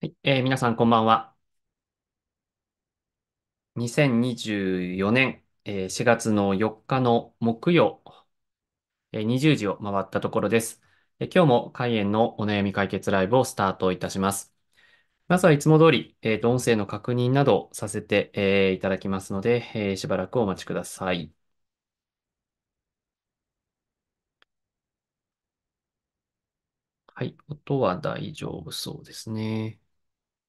はい、えー皆さん、こんばんは。2024年、えー4月の4日の木曜、えー20時を回ったところです。えー今日も開演のお悩み解決ライブをスタートいたします。まずはいつも通り、えー音声の確認などをさせて、えーいただきますので、えーしばらくお待ちください。はい、音は大丈夫そうですね。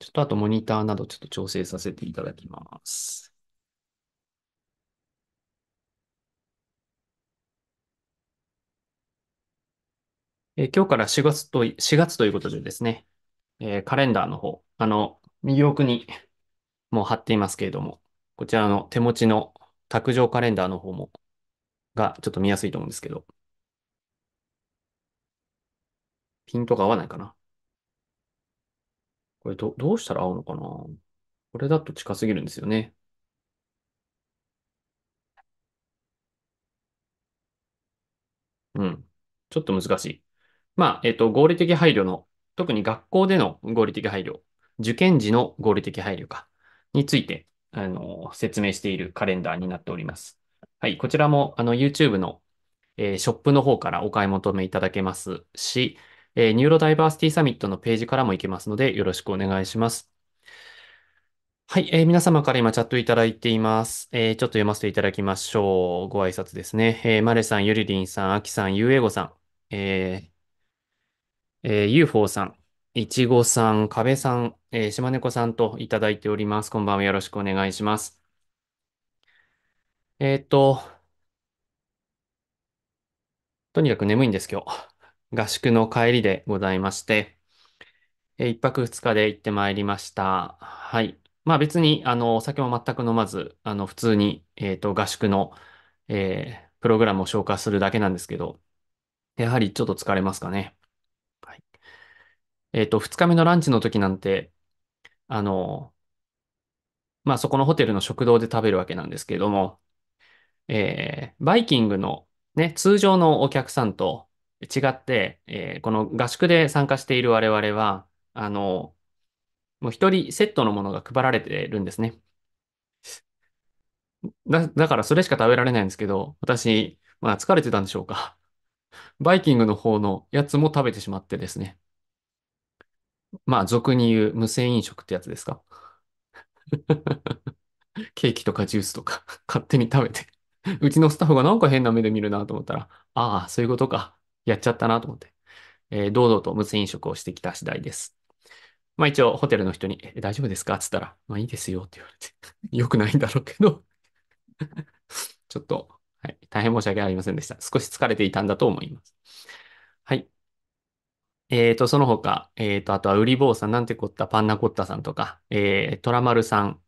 ちょっとあとモニターなどちょっと調整させていただきます。え今日から4月と、4月ということでですね、えー、カレンダーの方、あの、右奥に もう貼っていますけれども、こちらの手持ちの卓上カレンダーの方も、がちょっと見やすいと思うんですけど、ピントが合わないかな。これど、どうしたら合うのかなこれだと近すぎるんですよね。うん。ちょっと難しい。まあ、えっと、合理的配慮の、特に学校での合理的配慮、受験時の合理的配慮か、について、あの、説明しているカレンダーになっております。はい、こちらも、あの、YouTube の、えーショップの方からお買い求めいただけますし、えー、ニューロダイバーシティサミットのページからも行けますので、よろしくお願いします。はい、えー、皆様から今チャットいただいています、えー、ちょっと読ませていただきましょう。ご挨拶ですね。えー、マレさん、ゆりりんさん、あきさん、ゆうえごさん、えーえー、UFO さん、いちごさん、かべさん、えー、島猫さんといただいております。こんばんは。よろしくお願いします。えっ、と、とにかく眠いんです、今日。合宿の帰りでございまして、え一泊二日で行ってまいりました。はい。まあ別に、あの、お酒も全く飲まず、あの、普通に、えっと、合宿の、えー、プログラムを消化するだけなんですけど、やはりちょっと疲れますかね。はい。えっと、二日目のランチの時なんて、あの、まあそこのホテルの食堂で食べるわけなんですけれども、えー、バイキングのね、通常のお客さんと、違って、えーこの合宿で参加している我々は、あの、もう一人セットのものが配られてるんですね。だ、だからそれしか食べられないんですけど、私、まあ疲れてたんでしょうか。バイキングの方のやつも食べてしまってですね。まあ俗に言う無銭飲食ってやつですか。ケーキとかジュースとか勝手に食べて。うちのスタッフがなんか変な目で見るなと思ったら、ああ、そういうことか。やっちゃったなと思って、えー、堂々と無線飲食をしてきた次第です。まあ一応ホテルの人に、え、大丈夫ですかっつったら、まあいいですよって言われて、良 くないんだろうけど ちょっと、はい、大変申し訳ありませんでした。少し疲れていたんだと思います。はい。えっ、ー、と、その他、えっ、ー、と、あとは、ウリボーさん、なんてこった、パンナコッタさんとか、えー、トラマルさん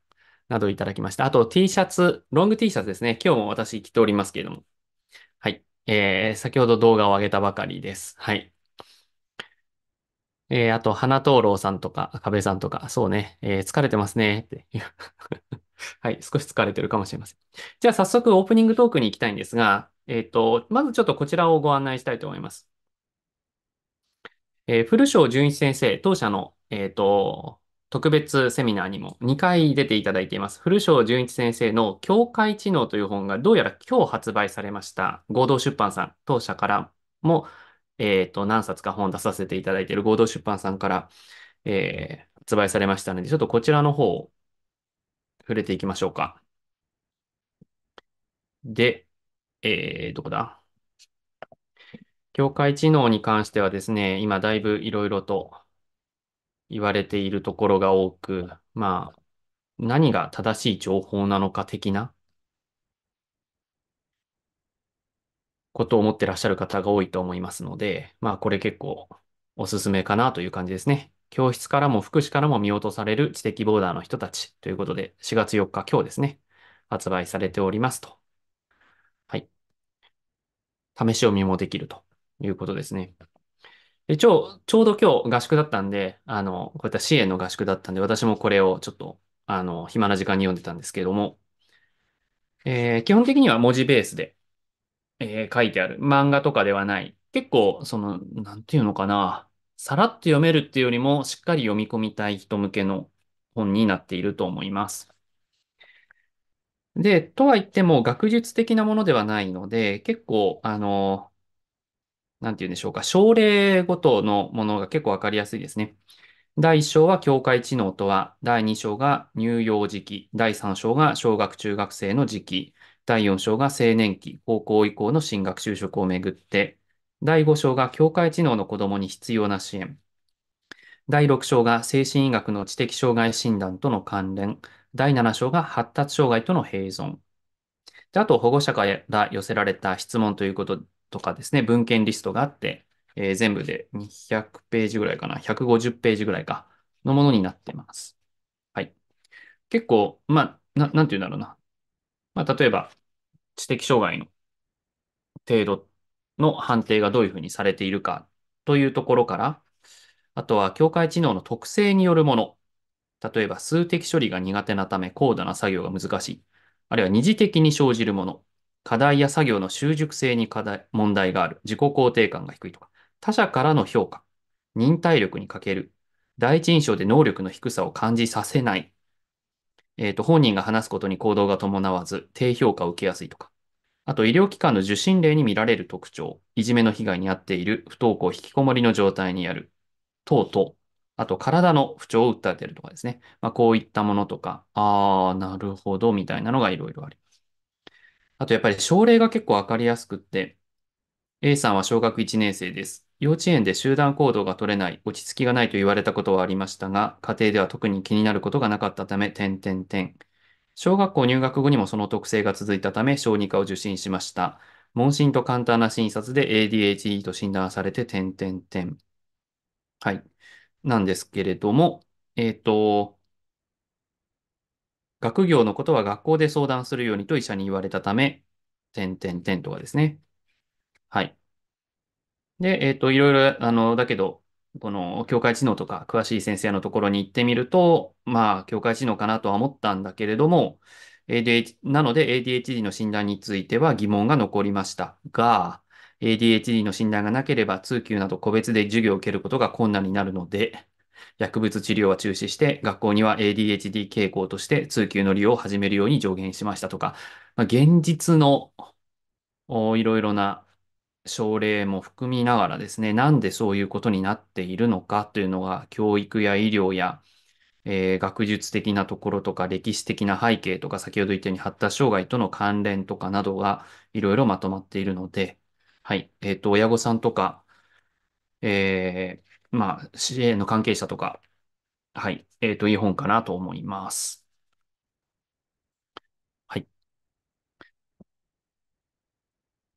などいただきました。あと、T シャツ、ロング T シャツですね。今日も私着ておりますけれども。はい。えー、先ほど動画を上げたばかりです。はい。えー、あと、花灯籠さんとか、壁さんとか、そうね、えー、疲れてますね、って はい、少し疲れてるかもしれません。じゃあ、早速オープニングトークに行きたいんですが、えっ、ー、と、まずちょっとこちらをご案内したいと思います。えー、古章純一先生、当社の、えっ、と、特別セミナーにも2回出ていただいています。古庄純一先生の境界知能という本がどうやら今日発売されました。合同出版さん、当社からも、えっ、ー、と、何冊か本出させていただいている合同出版さんから、えー、発売されましたので、ちょっとこちらの方を触れていきましょうか。で、えー、どこだ境界知能に関してはですね、今だいぶいろいろと言われているところが多く、まあ、何が正しい情報なのか的なことを思ってらっしゃる方が多いと思いますので、まあ、これ結構おすすめかなという感じですね。教室からも福祉からも見落とされる知的ボーダーの人たちということで、4月4日、今日ですね、発売されておりますと。はい。試し読みもできるということですね。で、ちょう、ちょうど今日合宿だったんで、あの、こういった支援の合宿だったんで、私もこれをちょっと、あの、暇な時間に読んでたんですけども、えー、基本的には文字ベースで、えー、書いてある。漫画とかではない。結構、その、なんていうのかな。さらっと読めるっていうよりも、しっかり読み込みたい人向けの本になっていると思います。で、とは言っても学術的なものではないので、結構、あの、なんて言うんでしょうか、症例ごとのものが結構わかりやすいですね。第1章は境界知能とは、第2章が乳幼児期、第3章が小学中学生の時期、第4章が青年期、高校以降の進学就職をめぐって、第5章が境界知能の子供に必要な支援、第6章が精神医学の知的障害診断との関連、第7章が発達障害との併存。であと、保護者から寄せられた質問ということとかですね、文献リストがあって、えー、全部で200ページぐらいかな、150ページぐらいか、のものになってます。はい。結構、まあ、ななんて言うんだろうな。まあ、例えば、知的障害の程度の判定がどういうふうにされているかというところから、あとは境界知能の特性によるもの。例えば数的処理が苦手なため高度な作業が難しい。あるいは二次的に生じるもの。課題や作業の習熟性に課題問題がある、自己肯定感が低いとか、他者からの評価、忍耐力に欠ける、第一印象で能力の低さを感じさせない、えっ、ー、と、本人が話すことに行動が伴わず、低評価を受けやすいとか、あと医療機関の受診例に見られる特徴、いじめの被害に遭っている、不登校、引きこもりの状態にある、等々、あと体の不調を訴えているとかですね、まあ、こういったものとか、ああ、なるほど、みたいなのがいろいろあります。あとやっぱり症例が結構わかりやすくって、A さんは小学1年生です。幼稚園で集団行動が取れない、落ち着きがないと言われたことはありましたが、家庭では特に気になることがなかったため、点々点。小学校入学後にもその特性が続いたため、小児科を受診しました。問診と簡単な診察で ADHD と診断されて、点々点。はい。なんですけれども、えっと、学業のことは学校で相談するようにと医者に言われたため、点点点とかですね。はい。で、えっ、ー、と、いろいろ、あの、だけど、この境界知能とか詳しい先生のところに行ってみると、まあ、境界知能かなとは思ったんだけれども、ADH、なので ADHD の診断については疑問が残りましたが、ADHD の診断がなければ通級など個別で授業を受けることが困難になるので、薬物治療は中止して、学校には ADHD 傾向として通級の利用を始めるように上限しましたとか、まあ、現実のいろいろな症例も含みながらですね、なんでそういうことになっているのかというのが、教育や医療や、えー、学術的なところとか歴史的な背景とか先ほど言ったように発達障害との関連とかなどがいろいろまとまっているので、はい、えっ、ー、と、親御さんとか、えー、まあ、支援の関係者とか、はい、えっ、ー、と、いい本かなと思います。はい。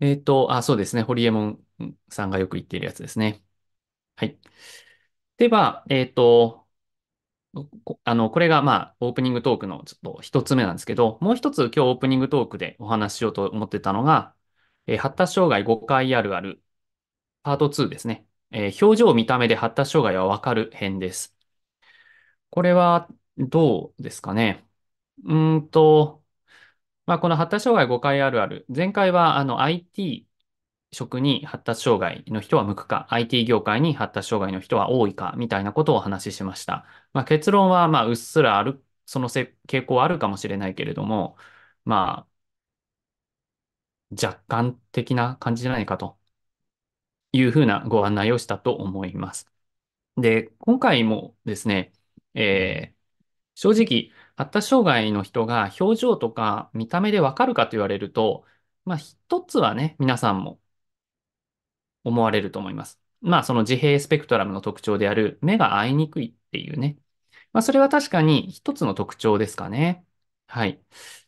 えっ、ー、と、あ、そうですね。ホリエモンさんがよく言っているやつですね。はい。では、えっ、ー、と、あの、これが、まあ、オープニングトークのちょっと一つ目なんですけど、もう一つ今日オープニングトークでお話ししようと思ってたのが、え発達障害誤解あるある、パート2ですね。えー、表情、見た目で発達障害はわかる編です。これはどうですかね。うんと、まあ、この発達障害誤解あるある。前回はあの IT 職に発達障害の人は向くか、IT 業界に発達障害の人は多いか、みたいなことをお話ししました。まあ、結論は、まあ、うっすらある、そのせ傾向はあるかもしれないけれども、まあ、若干的な感じじゃないかというふうなご案内をしたと思います。で、今回もですね、えー、正直、発達障害の人が表情とか見た目でわかるかと言われると、まあ一つはね、皆さんも思われると思います。まあその自閉スペクトラムの特徴である目が合いにくいっていうね。まあそれは確かに一つの特徴ですかね。はい。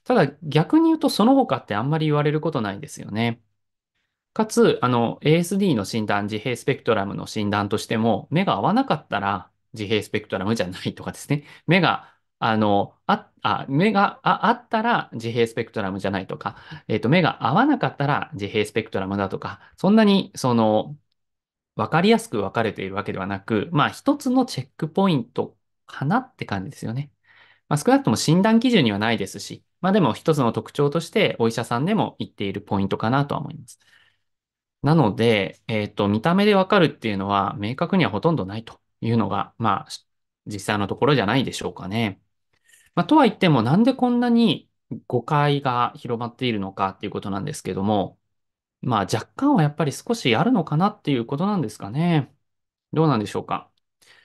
ただ逆に言うとその他ってあんまり言われることないですよね。かつ、あの、ASD の診断、自閉スペクトラムの診断としても、目が合わなかったら自閉スペクトラムじゃないとかですね。目が、あの、あ、あ目があったら自閉スペクトラムじゃないとか、えっ、ー、と、目が合わなかったら自閉スペクトラムだとか、そんなに、その、わかりやすく分かれているわけではなく、まあ、一つのチェックポイントかなって感じですよね。まあ、少なくとも診断基準にはないですし、まあでも一つの特徴としてお医者さんでも言っているポイントかなとは思います。なので、えっ、ー、と、見た目でわかるっていうのは明確にはほとんどないというのが、まあ、実際のところじゃないでしょうかね。まあ、とは言っても、なんでこんなに誤解が広まっているのかっていうことなんですけども、まあ、若干はやっぱり少しあるのかなっていうことなんですかね。どうなんでしょうか。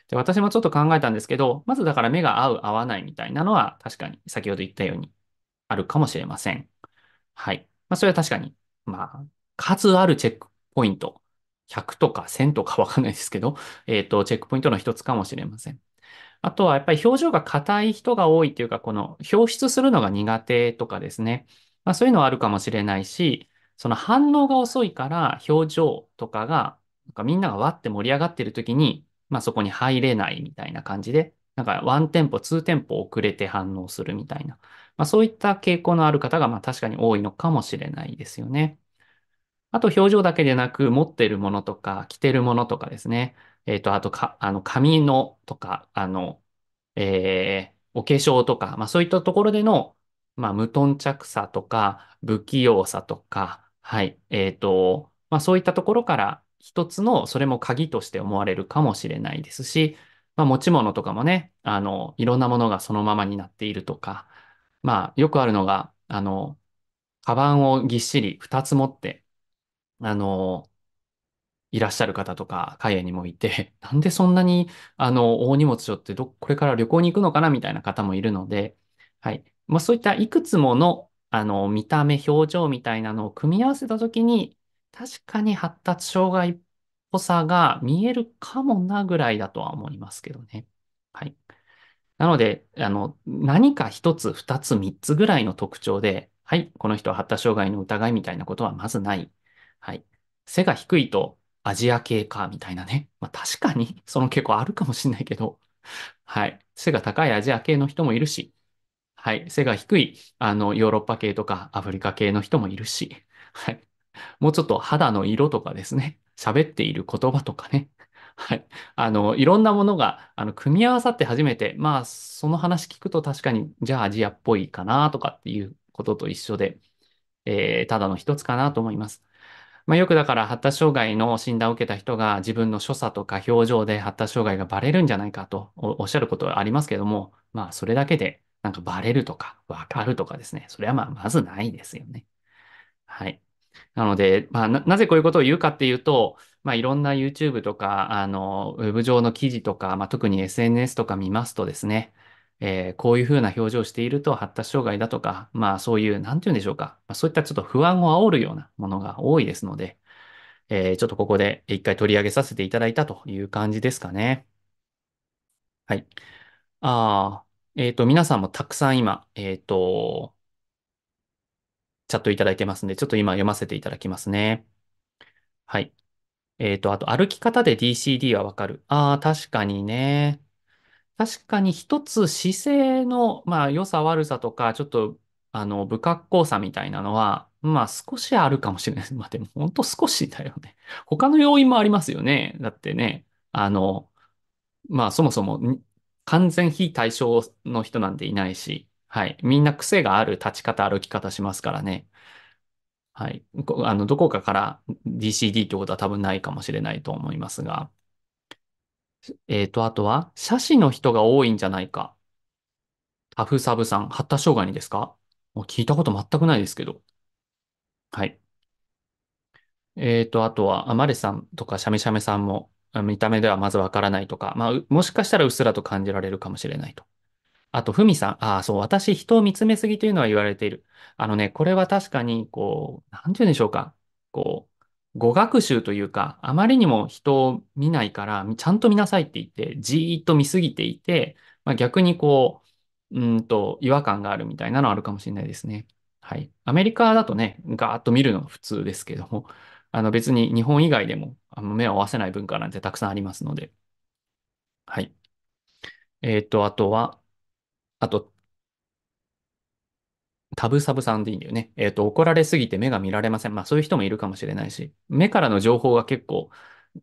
で私もちょっと考えたんですけど、まずだから目が合う合わないみたいなのは確かに先ほど言ったようにあるかもしれません。はい。まあ、それは確かに、まあ、数あるチェックポイント、100とか1000とかわかんないですけど、えっ、ー、と、チェックポイントの一つかもしれません。あとはやっぱり表情が硬い人が多いっていうか、この表出するのが苦手とかですね。まあそういうのはあるかもしれないし、その反応が遅いから表情とかが、なんかみんながわって盛り上がってる時に、まあそこに入れないみたいな感じで、なんかワンテンポ、ツーテンポ遅れて反応するみたいな、まあそういった傾向のある方がまあ確かに多いのかもしれないですよね。あと表情だけでなく、持ってるものとか、着てるものとかですね。えっ、と、あとか、あの、髪のとか、あの、えー、お化粧とか、まあそういったところでの、まあ無頓着さとか、不器用さとか、はい、えっ、と、まあそういったところから一つの、それも鍵として思われるかもしれないですし、まあ持ち物とかもね、あの、いろんなものがそのままになっているとか、まあよくあるのが、あの、カバンをぎっしり二つ持って、あの、いらっしゃる方とか、海外にもいて、なんでそんなに、あの、大荷物しょってど、これから旅行に行くのかなみたいな方もいるので、はい。まあ、そういったいくつもの、あの、見た目、表情みたいなのを組み合わせたときに、確かに発達障害っぽさが見えるかもなぐらいだとは思いますけどね。はい。なので、あの、何か一つ、二つ、三つぐらいの特徴で、はい、この人は発達障害の疑いみたいなことはまずないはい。背が低いとアジア系か、みたいなね。まあ確かに、その結構あるかもしれないけど、はい。背が高いアジア系の人もいるし、はい。背が低い、あの、ヨーロッパ系とかアフリカ系の人もいるし、はい。もうちょっと肌の色とかですね、喋っている言葉とかね、はい。あの、いろんなものが、あの、組み合わさって初めて、まあ、その話聞くと確かに、じゃあアジアっぽいかなとかっていうことと一緒で、えー、ただの一つかなと思います。まあ、よくだから発達障害の診断を受けた人が自分の所作とか表情で発達障害がバレるんじゃないかとおっしゃることはありますけども、まあそれだけでなんかバレるとかわかるとかですね、それはまあまずないですよね。はい。なので、まあ、なぜこういうことを言うかっていうと、まあ、いろんな YouTube とか、あの、ウェブ上の記事とか、まあ、特に SNS とか見ますとですね、えー、こういうふうな表情をしていると発達障害だとか、まあそういう、なんて言うんでしょうか、まあ、そういったちょっと不安を煽るようなものが多いですので、えー、ちょっとここで一回取り上げさせていただいたという感じですかね。はい。ああ、えっ、ー、と、皆さんもたくさん今、えっ、と、チャットいただいてますんで、ちょっと今読ませていただきますね。はい。えっ、と、あと、歩き方で DCD はわかる。ああ、確かにね。確かに一つ姿勢の、まあ、良さ悪さとか、ちょっと、あの、不格好さみたいなのは、まあ、少しあるかもしれないです。ま あ、でも、ほんと少しだよね。他の要因もありますよね。だってね、あの、まあ、そもそも、完全非対称の人なんていないし、はい。みんな癖がある立ち方、歩き方しますからね。はい。あの、どこかから DCD ってことは多分ないかもしれないと思いますが。えっと、あとは、斜視の人が多いんじゃないか。タフサブさん、発達障害にですかもう聞いたこと全くないですけど。はい。えっと、あとは、アマレさんとかシャメシャメさんも、あ見た目ではまずわからないとか、まあ、もしかしたらうっすらと感じられるかもしれないと。あと、ふみさん。ああ、そう、私、人を見つめすぎというのは言われている。あのね、これは確かに、こう、なんて言うんでしょうか。こう、語学習というか、あまりにも人を見ないから、ちゃんと見なさいって言って、じーっと見すぎていて、まあ、逆にこう、うんと、違和感があるみたいなのあるかもしれないですね。はい。アメリカだとね、ガーッと見るのが普通ですけども、あの別に日本以外でもあの目を合わせない文化なんてたくさんありますので。はい。えっ、と、あとは、あと、タブサブさんでいいんだよね。えっ、ー、と、怒られすぎて目が見られません。まあそういう人もいるかもしれないし、目からの情報が結構、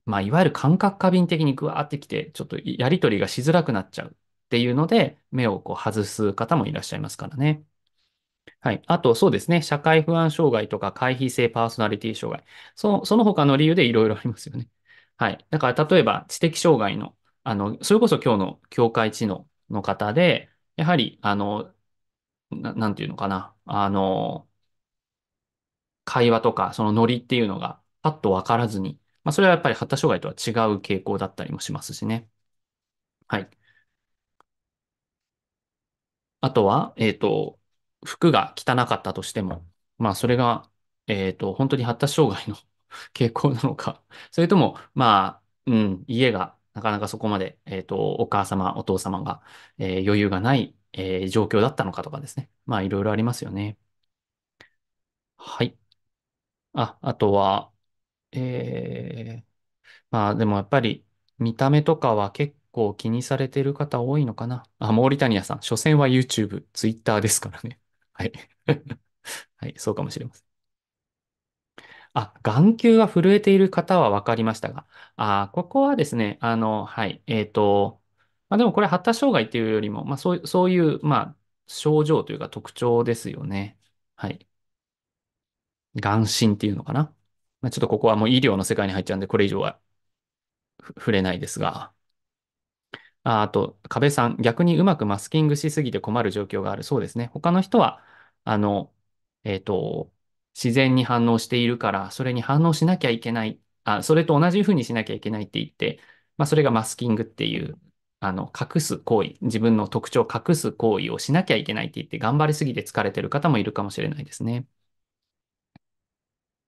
まあいわゆる感覚過敏的にグワーってきて、ちょっとやりとりがしづらくなっちゃうっていうので、目をこう外す方もいらっしゃいますからね。はい。あと、そうですね。社会不安障害とか回避性パーソナリティ障害。その、その他の理由でいろいろありますよね。はい。だから、例えば知的障害の、あの、それこそ今日の境界知能の方で、やはり、あの、な、なんていうのかな。あの、会話とか、そのノリっていうのが、パッとわからずに、まあ、それはやっぱり発達障害とは違う傾向だったりもしますしね。はい。あとは、えっと、服が汚かったとしても、まあ、それが、えっと、本当に発達障害の 傾向なのか、それとも、まあ、うん、家が、なかなかそこまで、えっと、お母様、お父様が、えー余裕がないえー、状況だったのかとかですね。まあ、いろいろありますよね。はい。あ、あとは、えー、まあ、でもやっぱり、見た目とかは結構気にされてる方多いのかな。あ、モーリタニアさん、所詮は YouTube、Twitter ですからね。はい。はい、そうかもしれません。あ、眼球が震えている方は分かりましたが、あ、ここはですね、あの、はい、えっと、まあ、でもこれ発達障害っていうよりも、まあ、そうそういう、まあ、症状というか特徴ですよね。はい。眼神っていうのかな。まあ、ちょっとここはもう医療の世界に入っちゃうんで、これ以上は触れないですが。ああと、壁さん、逆にうまくマスキングしすぎて困る状況がある。そうですね。他の人は、あの、えっ、と、自然に反応しているから、それに反応しなきゃいけない。あ、それと同じふうにしなきゃいけないって言って、まあ、それがマスキングっていうあの、隠す行為、自分の特徴を隠す行為をしなきゃいけないって言って頑張りすぎて疲れてる方もいるかもしれないですね。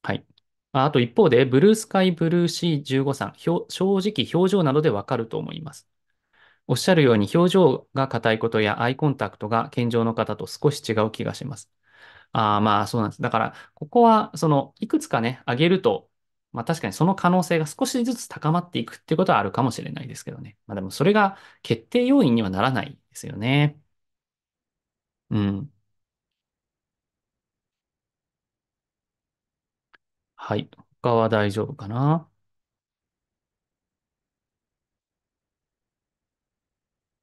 はい。あと一方で、ブルースカイブルーシー15さん、正直表情などでわかると思います。おっしゃるように表情が硬いことやアイコンタクトが健常の方と少し違う気がします。ああ、まあそうなんです。だから、ここは、その、いくつかね、あげるとまあ確かにその可能性が少しずつ高まっていくっていうことはあるかもしれないですけどね。まあでもそれが決定要因にはならないですよね。うん。はい。他は大丈夫かな。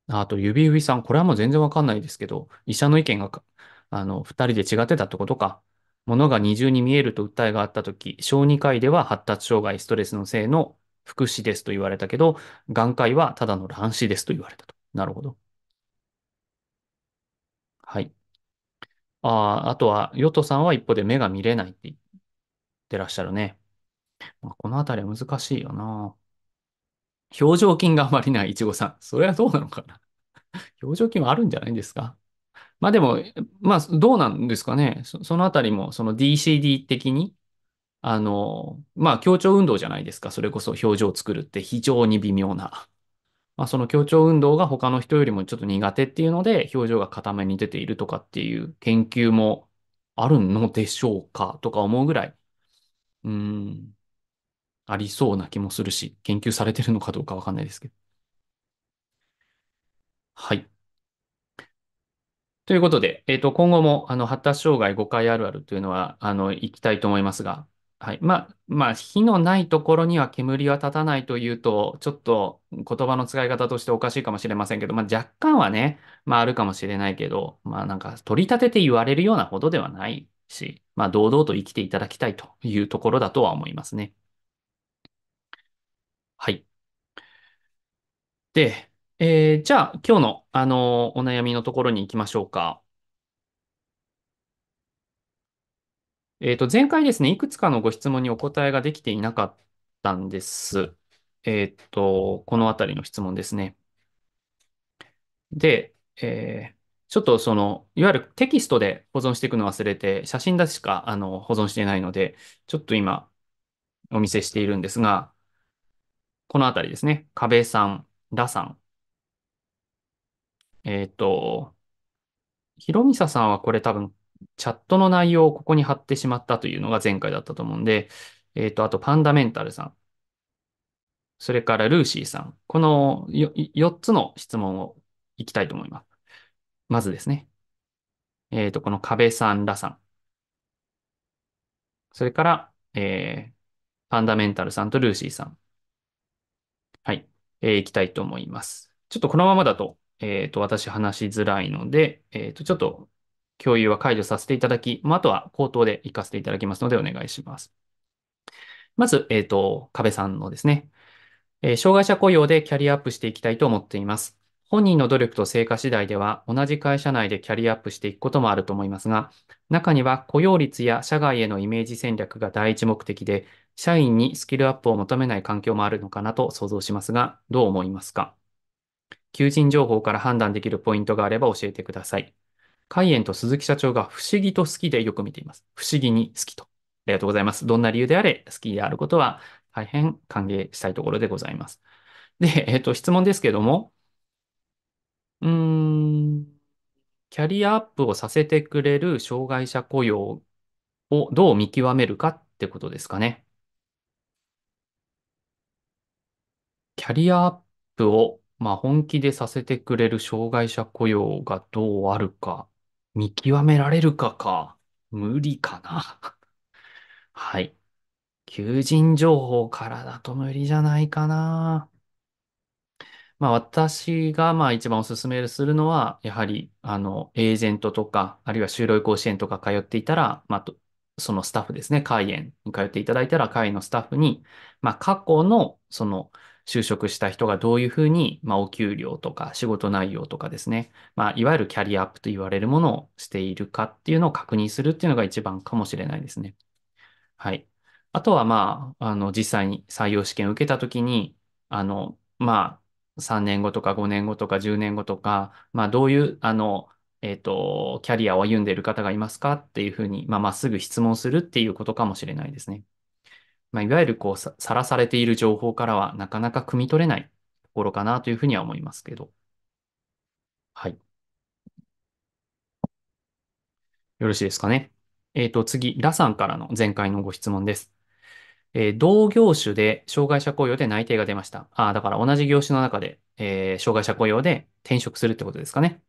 あと、指指さん、これはもう全然わかんないですけど、医者の意見があの、二人で違ってたってことか。物が二重に見えると訴えがあったとき、小児科医では発達障害、ストレスの性の副詞ですと言われたけど、眼科医はただの乱視ですと言われたと。なるほど。はい。ああとは、ヨトさんは一方で目が見れないって言ってらっしゃるね。まあ、このあたりは難しいよな。表情筋があまりない、いちごさん。それはどうなのかな表情筋はあるんじゃないんですかまあでも、まあどうなんですかね。そそのあたりも、その DCD 的に、あの、まあ協調運動じゃないですか。それこそ表情を作るって非常に微妙な。まあその協調運動が他の人よりもちょっと苦手っていうので、表情が固めに出ているとかっていう研究もあるのでしょうかとか思うぐらい、うん、ありそうな気もするし、研究されてるのかどうかわかんないですけど。はい。ということで、えっ、ー、と、今後も、あの、発達障害誤解あるあるというのは、あの、いきたいと思いますが、はい。まあ、まあ、火のないところには煙は立たないというと、ちょっと言葉の使い方としておかしいかもしれませんけど、まあ、若干はね、まあ、あるかもしれないけど、まあ、なんか、取り立てて言われるようなほどではないし、まあ、堂々と生きていただきたいというところだとは思いますね。はい。で、えー、じゃあ、今日の、あのーお悩みのところに行きましょうか。えっと、前回ですね、いくつかのご質問にお答えができていなかったんです。えっと、このあたりの質問ですね。で、えーちょっとその、いわゆるテキストで保存していくの忘れて、写真だしか、あの、保存していないので、ちょっと今、お見せしているんですが、このあたりですね。壁さん、ラさん、えっと、ひろみささんはこれ多分、チャットの内容をここに貼ってしまったというのが前回だったと思うんで、えっと、あとパンダメンタルさん、それからルーシーさん、この4つの質問をいきたいと思います。まずですね、えっと、この壁さんらさん、それから、えー、パンダメンタルさんとルーシーさん、はい、えー、いきたいと思います。ちょっとこのままだとえっ、ー、と、私話しづらいので、えっ、ー、と、ちょっと共有は解除させていただき、まあ、あとは口頭で行かせていただきますのでお願いします。まず、えっ、ー、と、壁さんのですね、え障害者雇用でキャリアアップしていきたいと思っています。本人の努力と成果次第では、同じ会社内でキャリアアップしていくこともあると思いますが、中には雇用率や社外へのイメージ戦略が第一目的で、社員にスキルアップを求めない環境もあるのかなと想像しますが、どう思いますか求人情報から判断できるポイントがあれば教えてください。カイエンと鈴木社長が不思議と好きでよく見ています。不思議に好きと。ありがとうございます。どんな理由であれ好きであることは大変歓迎したいところでございます。で、えっ、ー、と、質問ですけども、うーん、キャリアアップをさせてくれる障害者雇用をどう見極めるかってことですかね。キャリアアップをまあ、本気でさせてくれる障害者雇用がどうあるか、見極められるかか、無理かな。はい。求人情報からだと無理じゃないかな。まあ、私がまあ一番お勧めするのは、やはりあのエージェントとか、あるいは就労甲子園とか通っていたら、まあと、そのスタッフですね、会員に通っていただいたら、会員のスタッフに、まあ、過去のその就職した人がどういうふうに、まあ、お給料とか仕事内容とかですね、まあ、いわゆるキャリアアップと言われるものをしているかっていうのを確認するっていうのが一番かもしれないですね。はい。あとは、まあ、あの、実際に採用試験を受けたときに、あの、まあ、3年後とか5年後とか10年後とか、まあ、どういう、あの、えっ、ー、と、キャリアを歩んでいる方がいますかっていうふうに、まあ、まっすぐ質問するっていうことかもしれないですね。まあ、いわゆるこうさらされている情報からはなかなか汲み取れないところかなというふうには思いますけど。はい。よろしいですかね。えっ、ー、と、次、ラさんからの前回のご質問です。えー、同業種で障害者雇用で内定が出ました。ああ、だから同じ業種の中で、えー、障害者雇用で転職するってことですかね。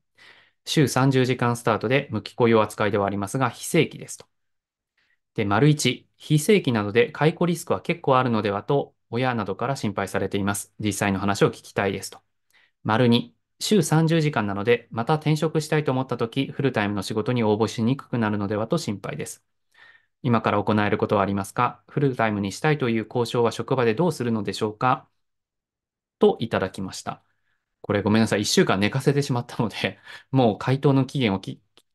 週30時間スタートで無期雇用扱いではありますが、非正規ですと。で、丸1、非正規なので解雇リスクは結構あるのではと、親などから心配されています。実際の話を聞きたいですと。丸2、週30時間なので、また転職したいと思ったとき、フルタイムの仕事に応募しにくくなるのではと心配です。今から行えることはありますかフルタイムにしたいという交渉は職場でどうするのでしょうかといただきました。これごめんなさい。1週間寝かせてしまったので、もう回答の期限を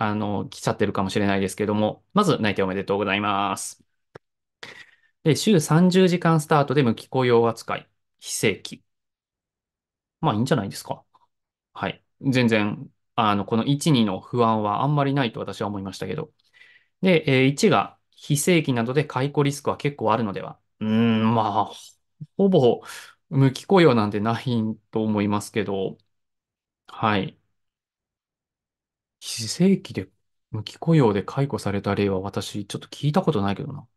あの、来ちゃってるかもしれないですけども、まず内定おめでとうございます。で、週30時間スタートで無期雇用扱い、非正規。まあいいんじゃないですか。はい。全然、あの、この1、2の不安はあんまりないと私は思いましたけど。で、え1が非正規などで解雇リスクは結構あるのでは。うーん、まあ、ほぼ無期雇用なんてないと思いますけど。はい。非正規で無期雇用で解雇された例は私、ちょっと聞いたことないけどな。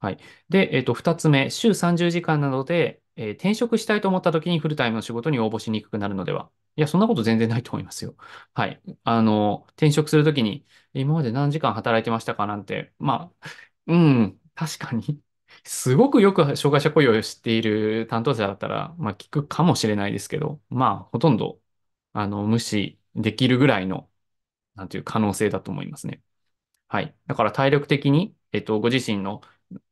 はい。で、えっと、二つ目、週30時間などで、えー転職したいと思った時にフルタイムの仕事に応募しにくくなるのでは。いや、そんなこと全然ないと思いますよ。はい。あの、転職するときに、今まで何時間働いてましたかなんて、まあ、うん、確かに。すごくよく障害者雇用を知っている担当者だったら、まあ聞くかもしれないですけど、まあほとんど、あの、無視できるぐらいのなんていう可能性だと思いますね。はい。だから体力的に、えっと、ご自身の、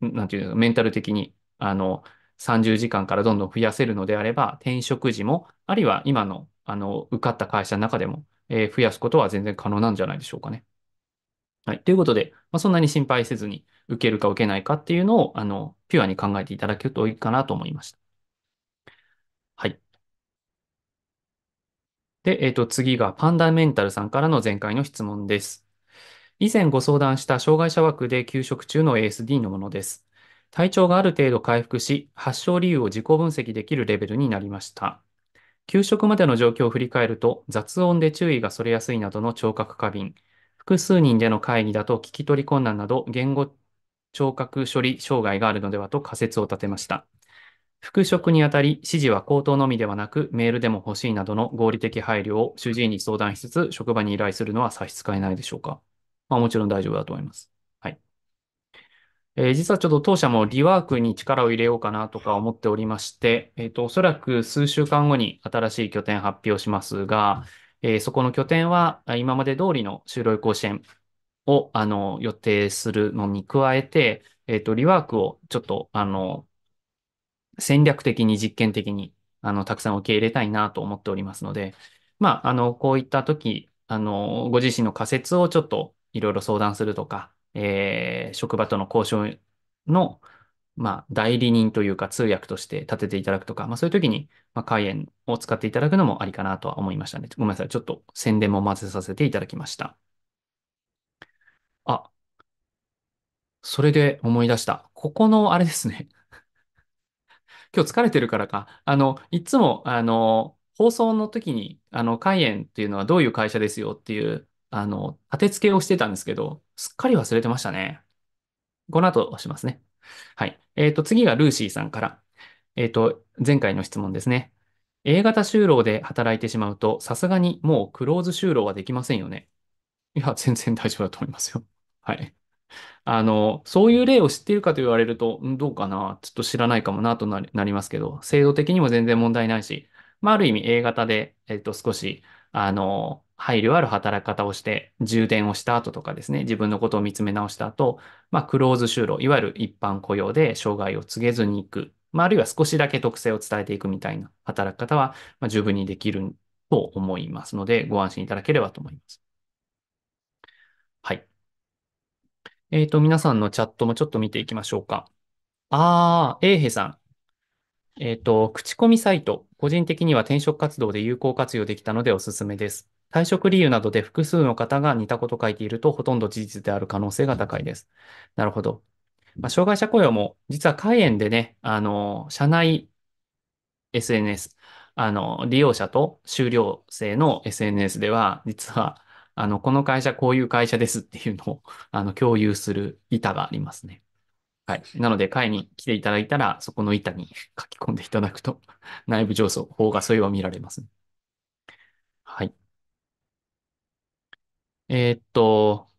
なんていうメンタル的に、あの、30時間からどんどん増やせるのであれば、転職時も、あるいは今の、あの、受かった会社の中でも、えー、増やすことは全然可能なんじゃないでしょうかね。はい。ということで、まあ、そんなに心配せずに、受けるか受けないかっていうのを、あの、ピュアに考えていただるといいかなと思いました。で、えっ、ー、と、次がパンダメンタルさんからの前回の質問です。以前ご相談した障害者枠で休職中の ASD のものです。体調がある程度回復し、発症理由を自己分析できるレベルになりました。給食までの状況を振り返ると、雑音で注意がそれやすいなどの聴覚過敏、複数人での会議だと聞き取り困難など言語聴覚処理障害があるのではと仮説を立てました。復職にあたり、指示は口頭のみではなく、メールでも欲しいなどの合理的配慮を主治医に相談しつつ、職場に依頼するのは差し支えないでしょうか。まあ、もちろん大丈夫だと思います。はい。え実はちょっと当社もリワークに力を入れようかなとか思っておりまして、えっ、ー、と、おそらく数週間後に新しい拠点発表しますが、えー、そこの拠点は今まで通りの就労甲子園をあの予定するのに加えて、えっ、と、リワークをちょっとあの戦略的に実験的に、あの、たくさん受け入れたいなと思っておりますので、まあ、あの、こういった時、あの、ご自身の仮説をちょっといろいろ相談するとか、えー、職場との交渉の、まあ、代理人というか通訳として立てていただくとか、まあ、そういう時に、まあ、開演を使っていただくのもありかなとは思いましたね。ごめんなさい。ちょっと宣伝も混ぜさせていただきました。あ、それで思い出した。ここのあれですね。今日疲れてるからか。あの、いつも、あの、放送の時に、あの、カイエンっていうのはどういう会社ですよっていう、あの、立て付けをしてたんですけど、すっかり忘れてましたね。この後しますね。はい。えっ、ー、と、次がルーシーさんから。えっ、ー、と、前回の質問ですね。A 型就労で働いてしまうと、さすがにもうクローズ就労はできませんよね。いや、全然大丈夫だと思いますよ。はい。あの、そういう例を知っているかと言われると、んどうかな、ちょっと知らないかもなとなりなりますけど、制度的にも全然問題ないし、まあ、ある意味 A 型で、えっと、少し、あの、配慮ある働き方をして、充電をした後とかですね、自分のことを見つめ直した後、まあ、クローズ就労、いわゆる一般雇用で障害を告げずに行く、まあ、あるいは少しだけ特性を伝えていくみたいな働き方は、まあ、十分にできると思いますので、ご安心いただければと思います。えっと、皆さんのチャットもちょっと見ていきましょうか。あー、えいへさん。えっと、口コミサイト。個人的には転職活動で有効活用できたのでおすすめです。退職理由などで複数の方が似たこと書いていると、ほとんど事実である可能性が高いです。なるほど。まあ、障害者雇用も、実は開園でね、あの、社内 SNS、あの、利用者と修了生の SNS では、実はあの、この会社、こういう会社ですっていうのを、あの、共有する板がありますね。はい。なので、会に来ていただいたら、そこの板に書き込んでいただくと、内部上層、法がそういは見られます、はい。えー、っと、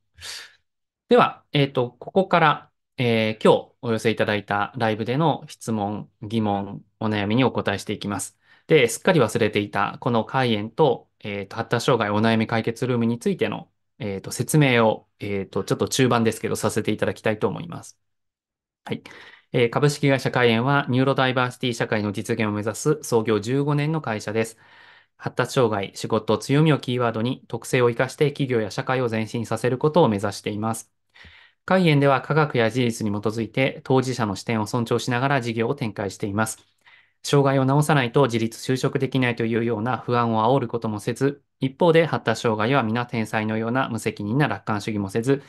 では、えー、っと、ここから、えー、今日お寄せいただいたライブでの質問、疑問、お悩みにお答えしていきます。で、すっかり忘れていた、この会演とえっ、と、発達障害お悩み解決ルームについての、えっ、と、説明を、えっ、と、ちょっと中盤ですけど、させていただきたいと思います。はい。えー、株式会社開園は、ニューロダイバーシティ社会の実現を目指す創業15年の会社です。発達障害、仕事、強みをキーワードに、特性を生かして企業や社会を前進させることを目指しています。開園では科学や事実に基づいて、当事者の視点を尊重しながら事業を展開しています。障害を治さないと自立就職できないというような不安を煽ることもせず、一方で発達障害は皆天才のような無責任な楽観主義もせず、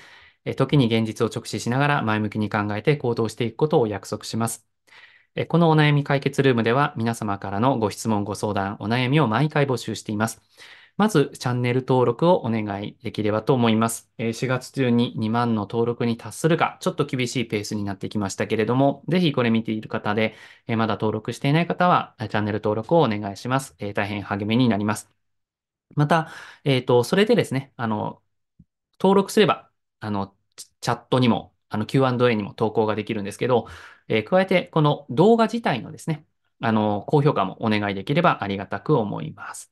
時に現実を直視しながら前向きに考えて行動していくことを約束します。このお悩み解決ルームでは皆様からのご質問、ご相談、お悩みを毎回募集しています。まずチャンネル登録をお願いできればと思います。4月中に2万の登録に達するか、ちょっと厳しいペースになってきましたけれども、ぜひこれ見ている方で、まだ登録していない方は、チャンネル登録をお願いします。大変励みになります。また、えっ、ー、と、それでですね、あの、登録すれば、あの、チャットにも、あの、Q&A にも投稿ができるんですけど、えー、加えて、この動画自体のですね、あの、高評価もお願いできればありがたく思います。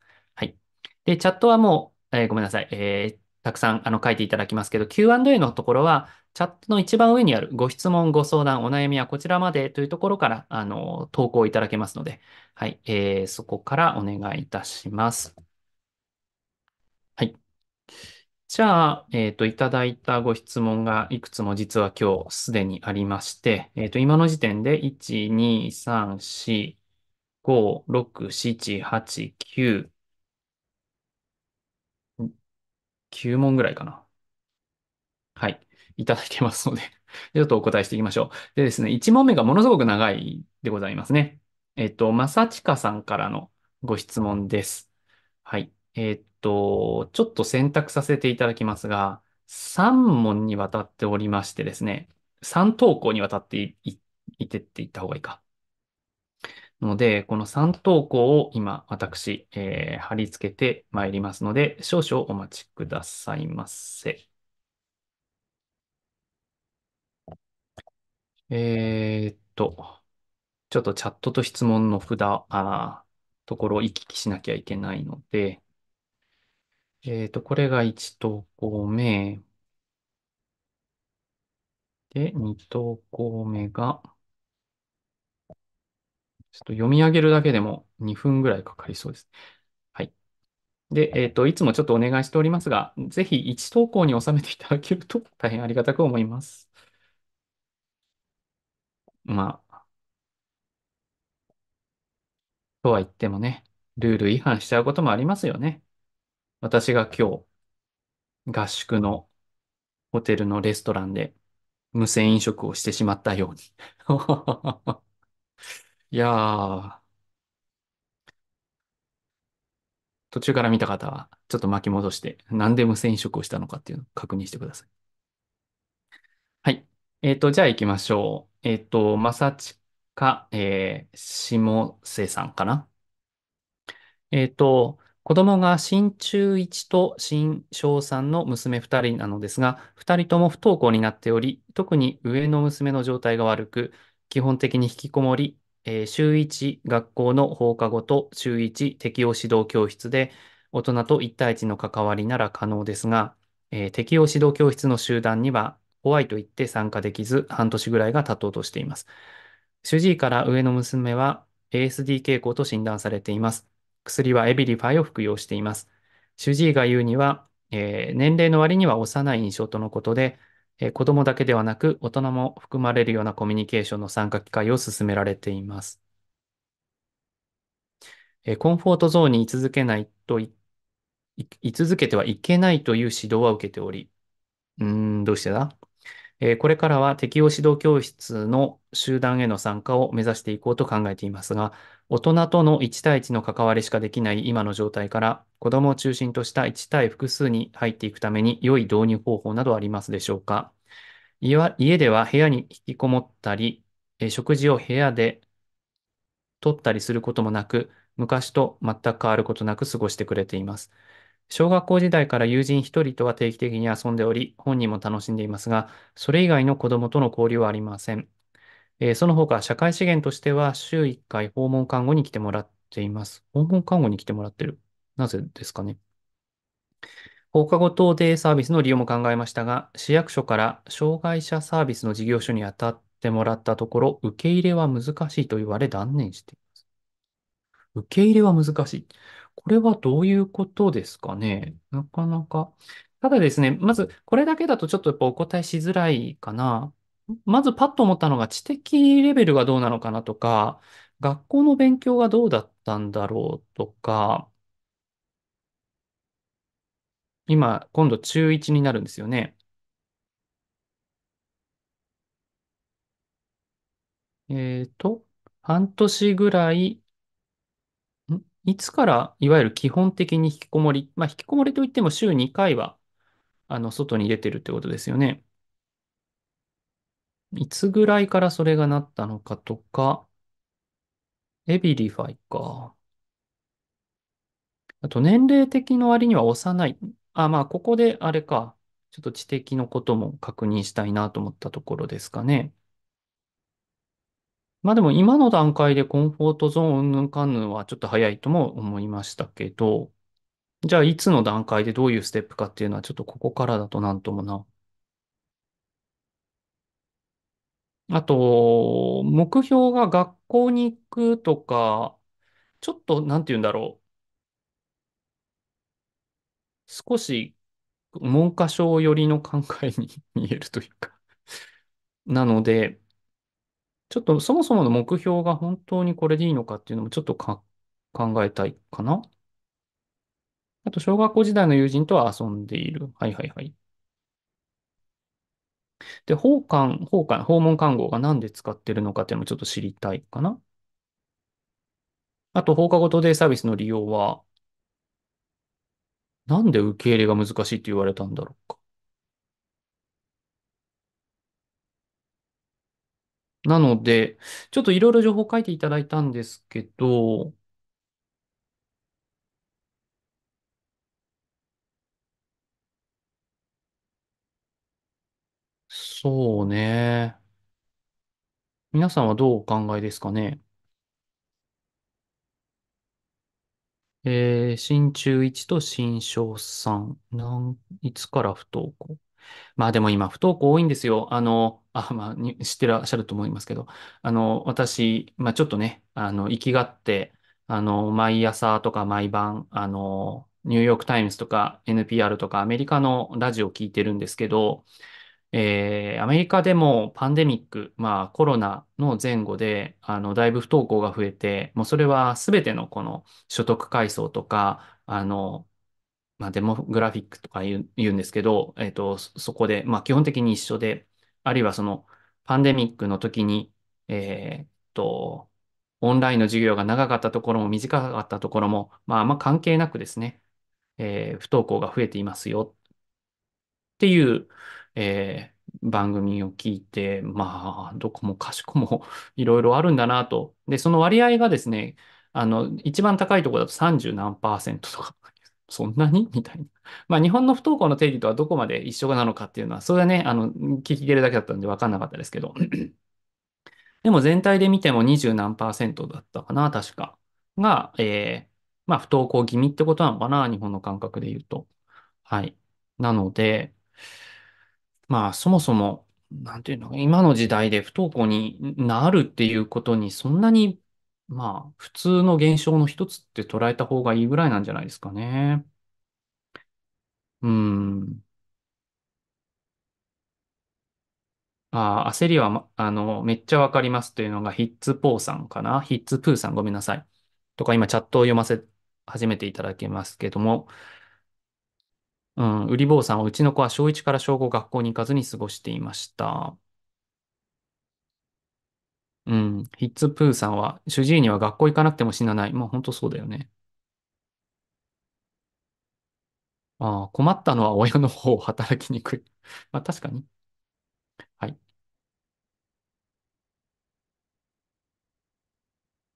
で、チャットはもう、えー、ごめんなさい。えー、たくさんあの書いていただきますけど、Q&A のところは、チャットの一番上にあるご質問、ご相談、お悩みはこちらまでというところから、あの、投稿いただけますので、はい、えー、そこからお願いいたします。はい。じゃあ、えっ、ー、と、いただいたご質問がいくつも実は今日すでにありまして、えっ、ー、と、今の時点で、1、2、3、4、5、6、7、8、9、9問ぐらいかな。はい。いただいてますので ちょっとお答えしていきましょう。でですね、1問目がものすごく長いでございますね。えっと、まさちかさんからのご質問です。はい。えっと、ちょっと選択させていただきますが、3問にわたっておりましてですね、3投稿にわたってい、い、いてって言った方がいいか。ので、この3投稿を今私、えー、貼り付けてまいりますので、少々お待ちくださいませ。えー、っと、ちょっとチャットと質問の札、あところを行き来しなきゃいけないので、えー、っと、これが1投稿目。で、2投稿目が、ちょっと読み上げるだけでも2分ぐらいかかりそうです。はい。で、えっ、ー、と、いつもちょっとお願いしておりますが、ぜひ1投稿に収めていただけると大変ありがたく思います。まあ、とは言ってもね、ルール違反しちゃうこともありますよね。私が今日、合宿のホテルのレストランで無銭飲食をしてしまったようにいやー、途中から見た方は、ちょっと巻き戻して、なんで無線移植をしたのかっていうのを確認してください。はい。えっと、じゃあ行きましょう。えっと、まさちか、えー、下瀬さんかな。えっと、子供が新中1と新小3の娘2人なのですが、2人とも不登校になっており、特に上の娘の状態が悪く、基本的に引きこもり、えー、週1学校の放課後と週1適応指導教室で大人と1対1の関わりなら可能ですが、えー、適応指導教室の集団には怖いと言って参加できず半年ぐらいが経とうとしています。主治医から上の娘は ASD 傾向と診断されています。薬はエビリファイを服用しています。主治医が言うには、えー、年齢の割には幼い印象とのことで、えー、子供だけではなく大人も含まれるようなコミュニケーションの参加機会を進められています。えコンフォートゾーンに居続けないとい、居続けてはいけないという指導は受けており、うーん、どうしてだえー、これからは適応指導教室の集団への参加を目指していこうと考えていますが、大人との1対1の関わりしかできない今の状態から、子供を中心とした1対複数に入っていくために良い導入方法などありますでしょうか家では部屋に引きこもったり、食事を部屋で取ったりすることもなく、昔と全く変わることなく過ごしてくれています。小学校時代から友人一人とは定期的に遊んでおり、本人も楽しんでいますが、それ以外の子供との交流はありません。えー、その他、社会資源としては、週1回訪問看護に来てもらっています。訪問看護に来てもらってる。なぜですかね。放課後等デイサービスの利用も考えましたが、市役所から障害者サービスの事業所に当たってもらったところ、受け入れは難しいと言われ断念しています。受け入れは難しい。これはどういうことですかね。なかなか。ただですね、まず、これだけだとちょっとやっぱお答えしづらいかな。まずパッと思ったのが知的レベルがどうなのかなとか、学校の勉強がどうだったんだろうとか、今、今度中1になるんですよね。えっと、半年ぐらい、いつからいわゆる基本的に引きこもり、まあ引きこもりといっても週2回は、あの、外に出てるってことですよね。いつぐらいからそれがなったのかとか、エビリファイか。あと、年齢的の割には幼い。あ、まあ、ここであれか。ちょっと知的のことも確認したいなと思ったところですかね。まあでも今の段階でコンフォートゾーンうんぬんかんぬんはちょっと早いとも思いましたけど、じゃあいつの段階でどういうステップかっていうのはちょっとここからだとなんともなあと、目標が学校に行くとか、ちょっと、なんて言うんだろう。少し文科省寄りの考えに 見えるというか。なので、ちょっとそもそもの目標が本当にこれでいいのかっていうのもちょっとか考えたいかな。あと、小学校時代の友人とは遊んでいる。はいはいはい。で、訪韓、訪韓、訪問看護がなんで使ってるのかっていうのもちょっと知りたいかな。あと、放課後トデイサービスの利用は、なんで受け入れが難しいって言われたんだろうか。なので、ちょっといろいろ情報書いていただいたんですけど、そうね。皆さんはどうお考えですかね。えー、新中1と新小3。なん、いつから不登校まあでも今不登校多いんですよ。あの、あ、まあ、に知ってらっしゃると思いますけど、あの、私、まあちょっとね、あの、行きがって、あの、毎朝とか毎晩、あの、ニューヨークタイムズとか NPR とかアメリカのラジオを聞いてるんですけど、えー、アメリカでもパンデミック、まあ、コロナの前後であのだいぶ不登校が増えて、もうそれはすべてのこの所得階層とか、あのまあ、デモグラフィックとか言う言うんですけど、えーと、そこで、まあ、基本的に一緒で、あるいはそのパンデミックの時に、えー、とオンラインの授業が長かったところも短かったところも、まあ、あんま関係なくですね、えー、不登校が増えていますよっていう、えー、番組を聞いて、まあ、どこもかしこも いろいろあるんだなと。で、その割合がですね、あの、一番高いとこだと30何パーセントとか、そんなにみたいな。まあ、日本の不登校の定義とはどこまで一緒なのかっていうのは、それはね、あの、聞き入れるだけだったんで分かんなかったですけど。でも全体で見ても20何パーセントだったかな、確か。が、えー、まあ、不登校気味ってことなのかな、日本の感覚で言うと。はい。なので、まあ、そもそも、なんていうの、今の時代で不登校になるっていうことに、そんなに、まあ、普通の現象の一つって捉えた方がいいぐらいなんじゃないですかね。うん。ああ、焦りは、まあの、めっちゃわかりますっていうのがヒッツポーさんかなヒッツプーさんごめんなさい。とか今チャットを読ませ、始めていただけますけども、うん、うり坊さんはうちの子は小1から小5学校に行かずに過ごしていました。うん、ヒッツプーさんは、主治医には学校行かなくても死なない。まあ本当そうだよね。ああ、困ったのは親の方、働きにくい。まあ確かに。はい。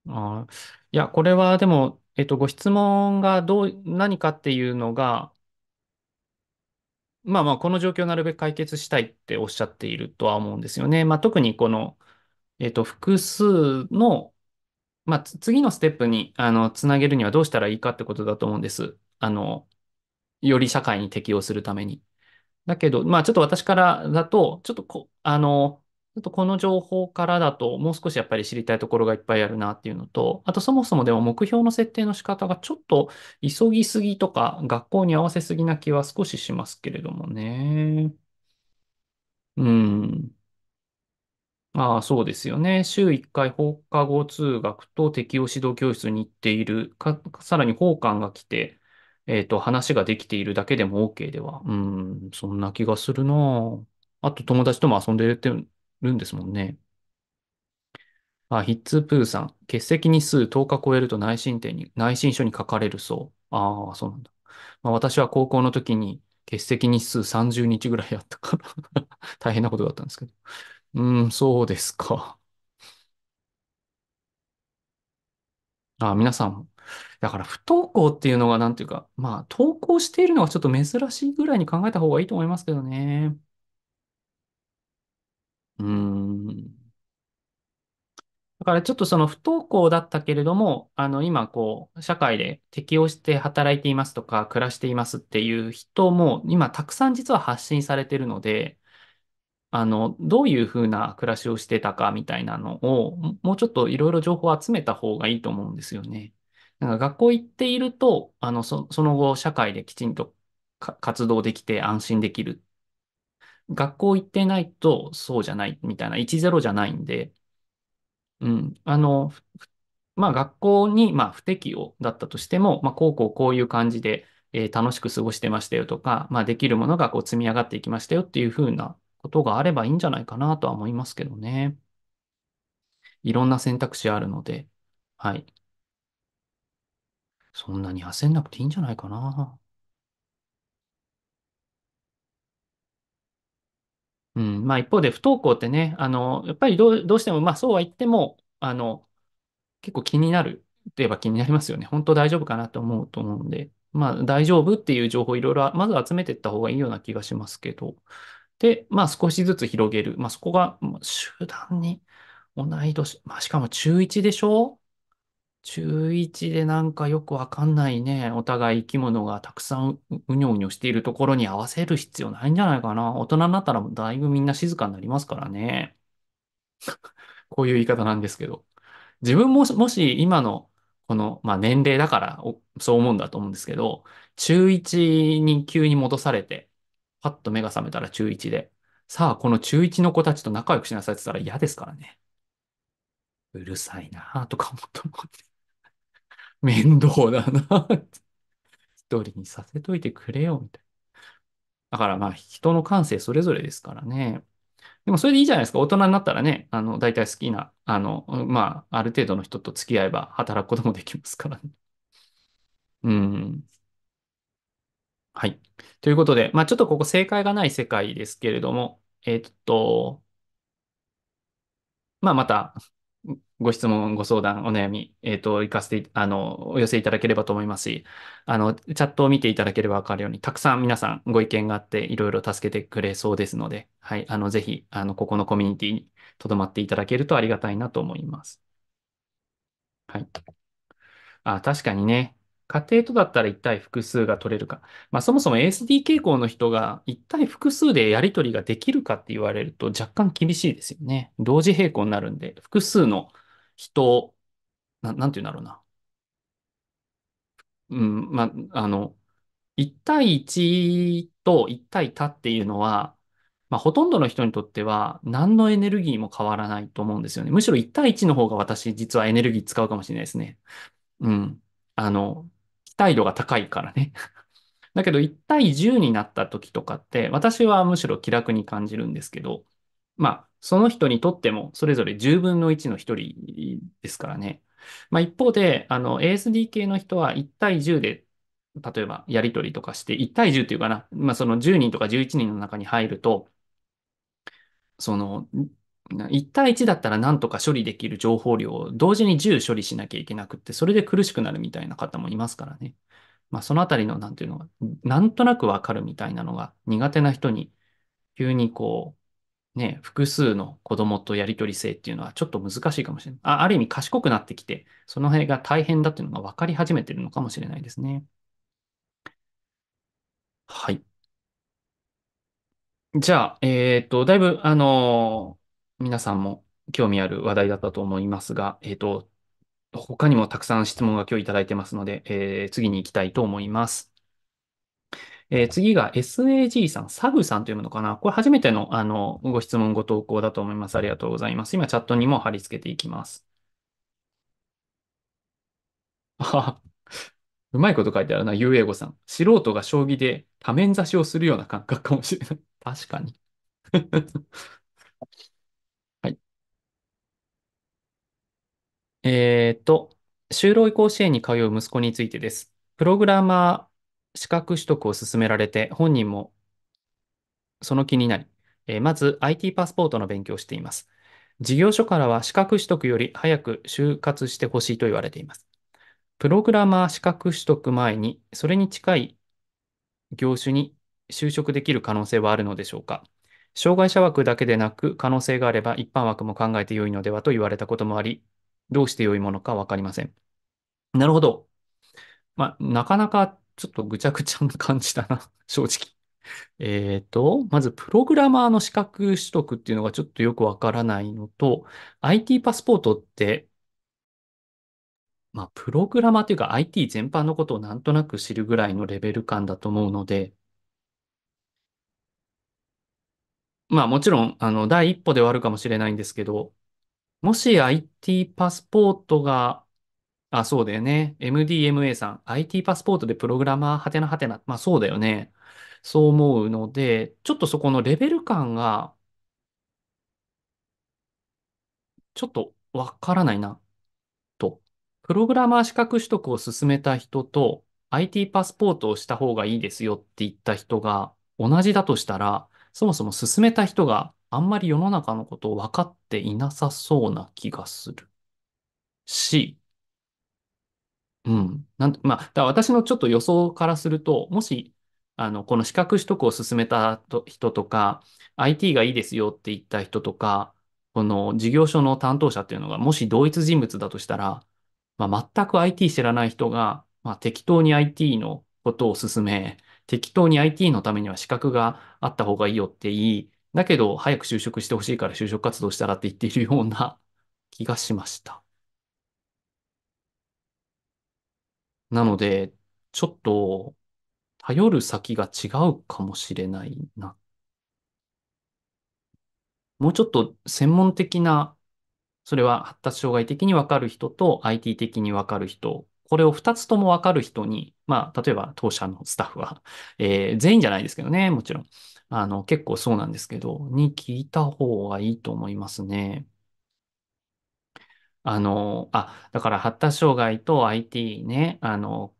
ああ、いや、これはでも、えっと、ご質問がどう、何かっていうのが、まあまあ、この状況をなるべく解決したいっておっしゃっているとは思うんですよね。まあ、特にこの、えっと、複数の、まあ、次のステップに、あの、つなげるにはどうしたらいいかってことだと思うんです。あの、より社会に適応するために。だけど、まあ、ちょっと私からだと、ちょっとこ、あの、ちょっとこの情報からだと、もう少しやっぱり知りたいところがいっぱいあるなっていうのと、あとそもそもでも目標の設定の仕方がちょっと急ぎすぎとか、学校に合わせすぎな気は少ししますけれどもね。うん。ああ、そうですよね。週1回放課後通学と適応指導教室に行っている、か、さらに交換が来て、えっと、話ができているだけでも OK では。うん、そんな気がするなあと友達とも遊んでるってるんですもんね。あ、ヒッツープーさん。欠席日数10日超えると内申点に、内申書に書かれるそう。ああ、そうなんだ。まあ、私は高校の時に欠席日数30日ぐらいあったから 大変なことだったんですけど。うん、そうですか。あ、皆さんも。だから不登校っていうのがなんていうか、まあ登校しているのはちょっと珍しいぐらいに考えた方がいいと思いますけどね。うーん。だからちょっとその不登校だったけれども、あの今こう、社会で適応して働いていますとか、暮らしていますっていう人も、今たくさん実は発信されてるので、あの、どういうふうな暮らしをしてたかみたいなのを、もうちょっといろいろ情報を集めた方がいいと思うんですよね。なんか学校行っていると、あの、そ、その後社会できちんと活動できて安心できる学校行ってないとそうじゃないみたいな、10じゃないんで、うん、あの、まあ学校に、まあ、不適応だったとしても、まあこうこうこういう感じで、えー、楽しく過ごしてましたよとか、まあできるものがこう積み上がっていきましたよっていうふうなことがあればいいんじゃないかなとは思いますけどね。いろんな選択肢あるので、はい。そんなに焦んなくていいんじゃないかな。うん、まあ一方で不登校ってね、あの、やっぱりどう、どうしても、まあそうは言っても、あの、結構気になるといえば気になりますよね。本当大丈夫かなと思うと思うんで、まあ大丈夫っていう情報いろいろ、まず集めていった方がいいような気がしますけど、で、まあ少しずつ広げる。まあそこが、集団に同い年、まあしかも中1でしょ中1でなんかよくわかんないね、お互い生き物がたくさんううにょうにょしているところに合わせる必要ないんじゃないかな。大人になったらだいぶみんな静かになりますからね。こういう言い方なんですけど。自分ももし今のこの、まあ、年齢だからそう思うんだと思うんですけど、中1に急に戻されて、パッと目が覚めたら中1で、さあこの中1の子たちと仲良くしなさいって言ったら嫌ですからね。うるさいなぁとか思って。面倒だな一人にさせといてくれよ、みたいな。だからまあ、人の感性それぞれですからね。でもそれでいいじゃないですか。大人になったらね、あの、大体好きな、あの、まあ、ある程度の人と付き合えば働くこともできますからね。うん。はい。ということで、まあ、ちょっとここ正解がない世界ですけれども、えっと、まあ、また、ご質問、ご相談、お悩み、えっ、ー、と、行かせて、あの、お寄せいただければと思いますし、あの、チャットを見ていただければわかるように、たくさん皆さんご意見があって、いろいろ助けてくれそうですので、はい、あの、ぜひ、あの、ここのコミュニティに留まっていただけるとありがたいなと思います。はい。あ、確かにね。家庭とだったら一体複数が取れるか。まあそもそも ASD 傾向の人が一体複数でやり取りができるかって言われると若干厳しいですよね。同時並行になるんで、複数の人、ななんて言うんだろうな。うん、ま、あの、1対1と1対多っていうのは、まあ、ほとんどの人にとっては何のエネルギーも変わらないと思うんですよね。むしろ1対1の方が私実はエネルギー使うかもしれないですね。うん。あの、期待度が高いからね。だけど1対10になった時とかって私はむしろ気楽に感じるんですけど、まあ、その人にとってもそれぞれ10分の1の1人ですからね。まあ、一方で、あの、ASD 系の人は1対10で、例えばやり取りとかして、1対10っていうかな、まあ、その10人とか11人の中に入ると、その、1対1だったらなんとか処理できる情報量を同時に10処理しなきゃいけなくって、それで苦しくなるみたいな方もいますからね。まあ、そのあたりの、なんていうのが、なんとなくわかるみたいなのが苦手な人に、急にこう、ね、複数の子供とやり取り性っていうのはちょっと難しいかもしれない。あある意味賢くなってきて、その辺が大変だっていうのが分かり始めてるのかもしれないですね。はい。じゃあ、えっ、と、だいぶ、あのー、皆さんも興味ある話題だったと思いますが、えっ、と。と、他にもたくさん質問が今日いただいてますので、え次に行きたいと思います。えー、次が SAG さん、サグさんというものかな。これ初めての、あの、ご質問、ご投稿だと思います。ありがとうございます。今、チャットにも貼り付けていきます。あ うまいこと書いてあるな、ゆうえごさん。素人が将棋で多面指しをするような感覚かもしれない。確かに。はい。えー、っと、就労移行支援に通う息子についてです。プログラマー、資格取得を勧められて、本人もその気になり、えー、まず IT パスポートの勉強をしています。事業所からは資格取得より早く就活してほしいと言われています。プログラマー資格取得前に、それに近い業種に就職できる可能性はあるのでしょうか障害者枠だけでなく、可能性があれば一般枠も考えて良いのではと言われたこともあり、どうして良いものかわかりません。なるほど。まあ、なかなかちょっとぐちゃぐちゃな感じだな、正直。えっと、まず、プログラマーの資格取得っていうのがちょっとよくわからないのと、IT パスポートって、まあ、プログラマーというか IT 全般のことをなんとなく知るぐらいのレベル感だと思うので、まあもちろん、あの、第一歩ではあるかもしれないんですけど、もし IT パスポートがあ、そうだよね。MDMA さん、IT パスポートでプログラマー、はてなはてな。まあそうだよね。そう思うので、ちょっとそこのレベル感が、ちょっとわからないな、と。プログラマー資格取得を進めた人と、IT パスポートをした方がいいですよって言った人が同じだとしたら、そもそも進めた人があんまり世の中のことを分かっていなさそうな気がするし、うん。なんまあ、だから私のちょっと予想からすると、もし、あの、この資格取得を進めたと人とか、IT がいいですよって言った人とか、この事業所の担当者っていうのが、もし同一人物だとしたら、まあ、全く IT 知らない人が、まあ、適当に IT のことを進め、適当に IT のためには資格があった方がいいよって言い、だけど早く就職してほしいから就職活動したらって言っているような気がしました。なので、ちょっと頼る先が違うかもしれないな。もうちょっと専門的な、それは発達障害的にわかる人と IT 的にわかる人、これを2つともわかる人に、まあ、例えば当社のスタッフは、えー、全員じゃないですけどね、もちろん。あの、結構そうなんですけど、に聞いた方がいいと思いますね。あの、あ、だから発達障害と IT ね、あの、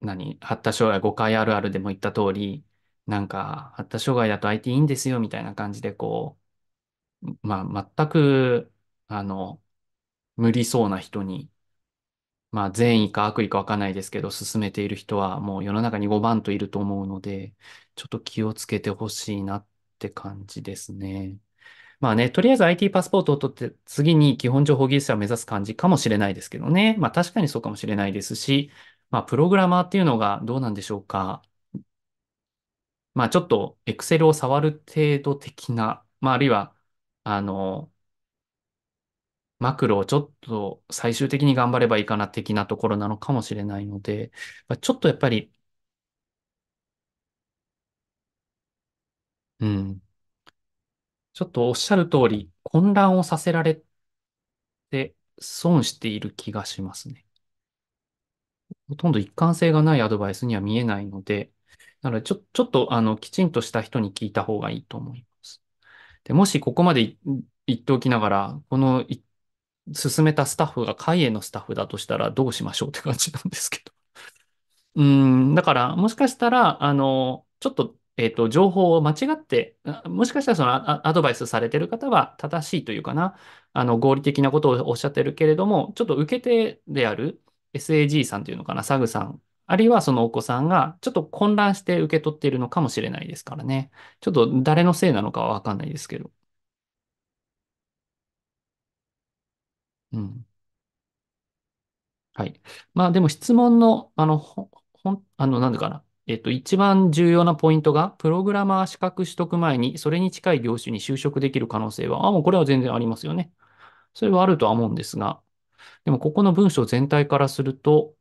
何、発達障害誤解あるあるでも言った通り、なんか、発達障害だと IT いいんですよ、みたいな感じで、こう、まあ、全く、あの、無理そうな人に、まあ、善意か悪意かわかんないですけど、進めている人はもう世の中に5番といると思うので、ちょっと気をつけてほしいなって感じですね。まあね、とりあえず IT パスポートを取って、次に基本情報技術者を目指す感じかもしれないですけどね。まあ確かにそうかもしれないですし、まあプログラマーっていうのがどうなんでしょうか。まあちょっと Excel を触る程度的な、まああるいは、あの、マクロをちょっと最終的に頑張ればいいかな的なところなのかもしれないので、ちょっとやっぱり、うん、ちょっとおっしゃる通り、混乱をさせられて損している気がしますね。ほとんど一貫性がないアドバイスには見えないので、なのでちょ、ちょっとあのきちんとした人に聞いた方がいいと思います。でもしここまで言っておきながら、この進めたスタッフが会へのスタッフだとしたらどうしましょうって感じなんですけど。うん、だからもしかしたら、あの、ちょっとえっ、と、情報を間違って、もしかしたらそのアドバイスされてる方は正しいというかな、あの、合理的なことをおっしゃってるけれども、ちょっと受け手である SAG さんというのかな、サグさん、あるいはそのお子さんがちょっと混乱して受け取っているのかもしれないですからね。ちょっと誰のせいなのかはわかんないですけど。うん。はい。まあでも質問の、あの、ほ、ほん、あの、なんでかな。えっと、一番重要なポイントが、プログラマー資格取得前に、それに近い業種に就職できる可能性は、あ、もうこれは全然ありますよね。それはあるとは思うんですが、でもここの文章全体からすると、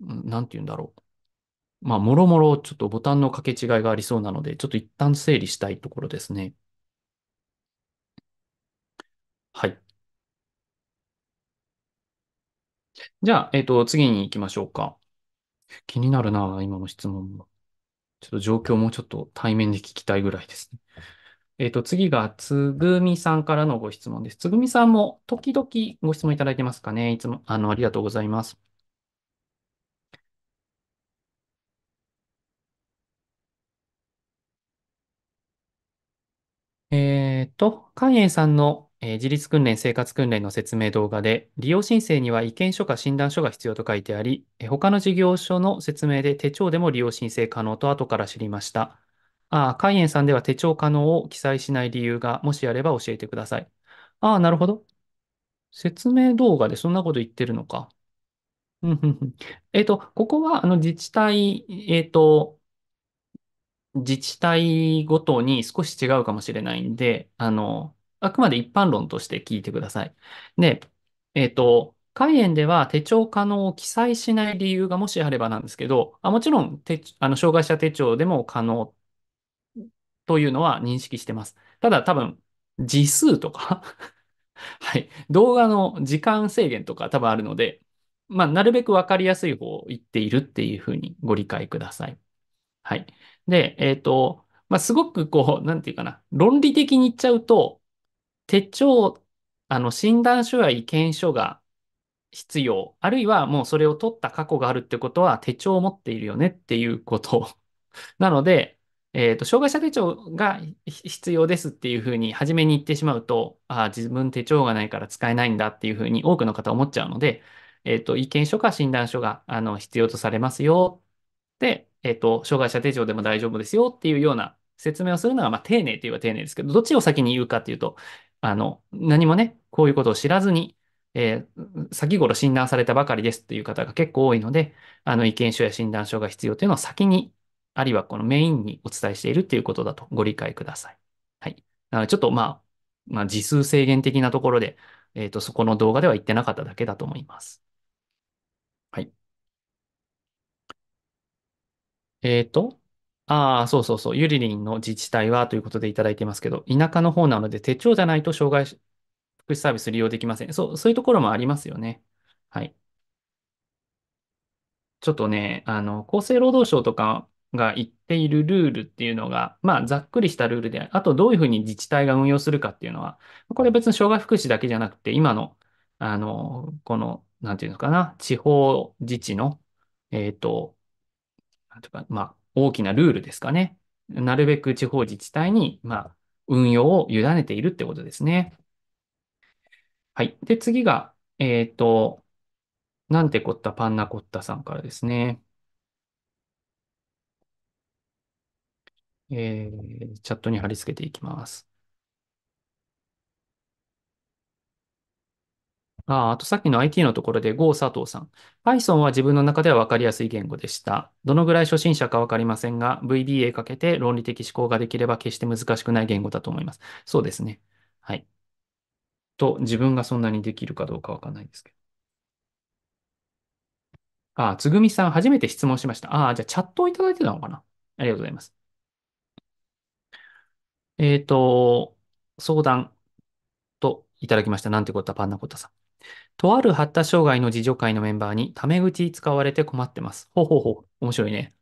なんて言うんだろう。まあ、もろもろちょっとボタンの掛け違いがありそうなので、ちょっと一旦整理したいところですね。はい。じゃあ、えっと、次に行きましょうか。気になるな、今の質問も。ちょっと状況もちょっと対面で聞きたいぐらいですね。えっと、次が、つぐみさんからのご質問です。つぐみさんも時々ご質問いただいてますかねいつも、あの、ありがとうございます。えっと、カイエンさんのえ自立訓練、生活訓練の説明動画で、利用申請には意見書か診断書が必要と書いてあり、え他の事業所の説明で手帳でも利用申請可能と後から知りました。ああ、海園さんでは手帳可能を記載しない理由が、もしあれば教えてください。ああ、なるほど。説明動画でそんなこと言ってるのか。うんうんうんえっと、ここは、あの、自治体、えっと、自治体ごとに少し違うかもしれないんで、あの、あくまで一般論として聞いてください。で、えっ、ー、と、海援では手帳可能を記載しない理由がもしあればなんですけど、あもちろん手、あの、障害者手帳でも可能というのは認識してます。ただ多分、時数とか はい、動画の時間制限とか多分あるので、まあ、なるべくわかりやすい方を言っているっていうふうにご理解ください。はい。で、えっ、ー、と、まあ、すごくこう、なんていうかな、論理的に言っちゃうと、手帳、あの、診断書や意見書が必要、あるいはもうそれを取った過去があるってことは手帳を持っているよねっていうこと。なので、えっ、ー、と、障害者手帳が必要ですっていうふうに初めに言ってしまうと、ああ、自分手帳がないから使えないんだっていうふうに多くの方思っちゃうので、えっ、ー、と、意見書か診断書があの必要とされますよ。で、えっ、ー、と、障害者手帳でも大丈夫ですよっていうような説明をするのが、まあ、丁寧といえば丁寧ですけど、どっちを先に言うかっていうと、あの、何もね、こういうことを知らずに、えー、先頃診断されたばかりですという方が結構多いので、あの意見書や診断書が必要というのを先に、あるいはこのメインにお伝えしているということだとご理解ください。はい。なのでちょっとまあ、まあ、時数制限的なところで、えっ、ー、と、そこの動画では言ってなかっただけだと思います。はい。えっ、ー、と、ああ、そうそうそう。ゆりりんの自治体はということでいただいてますけど、田舎の方なので手帳じゃないと障害福祉サービス利用できません。そう、そういうところもありますよね。はい。ちょっとね、あの、厚生労働省とかが言っているルールっていうのが、まあ、ざっくりしたルールで、あとどういうふうに自治体が運用するかっていうのは、これ別に障害福祉だけじゃなくて、今の、あの、この、なんていうのかな、地方自治の、えっと、なんていうか、まあ、大きなルールですかね。なるべく地方自治体に、まあ、運用を委ねているってことですね。はい。で、次が、えっ、ー、と、なんてこったパンナコッタさんからですね。えー、チャットに貼り付けていきます。ああとさっきの IT のところで、郷佐藤さん。Python は自分の中では分かりやすい言語でした。どのぐらい初心者か分かりませんが、VBA かけて論理的思考ができれば決して難しくない言語だと思います。そうですね。はい。と、自分がそんなにできるかどうか分かんないですけど。ああ、つぐみさん、初めて質問しました。ああ、じゃあチャットをいただいてたのかなありがとうございます。えっと、相談といただきました。なんてこったパンナコッタさん。とある発達障害の自助会のメンバーにタメ口使われて困ってます。ほうほうほう。面白いね。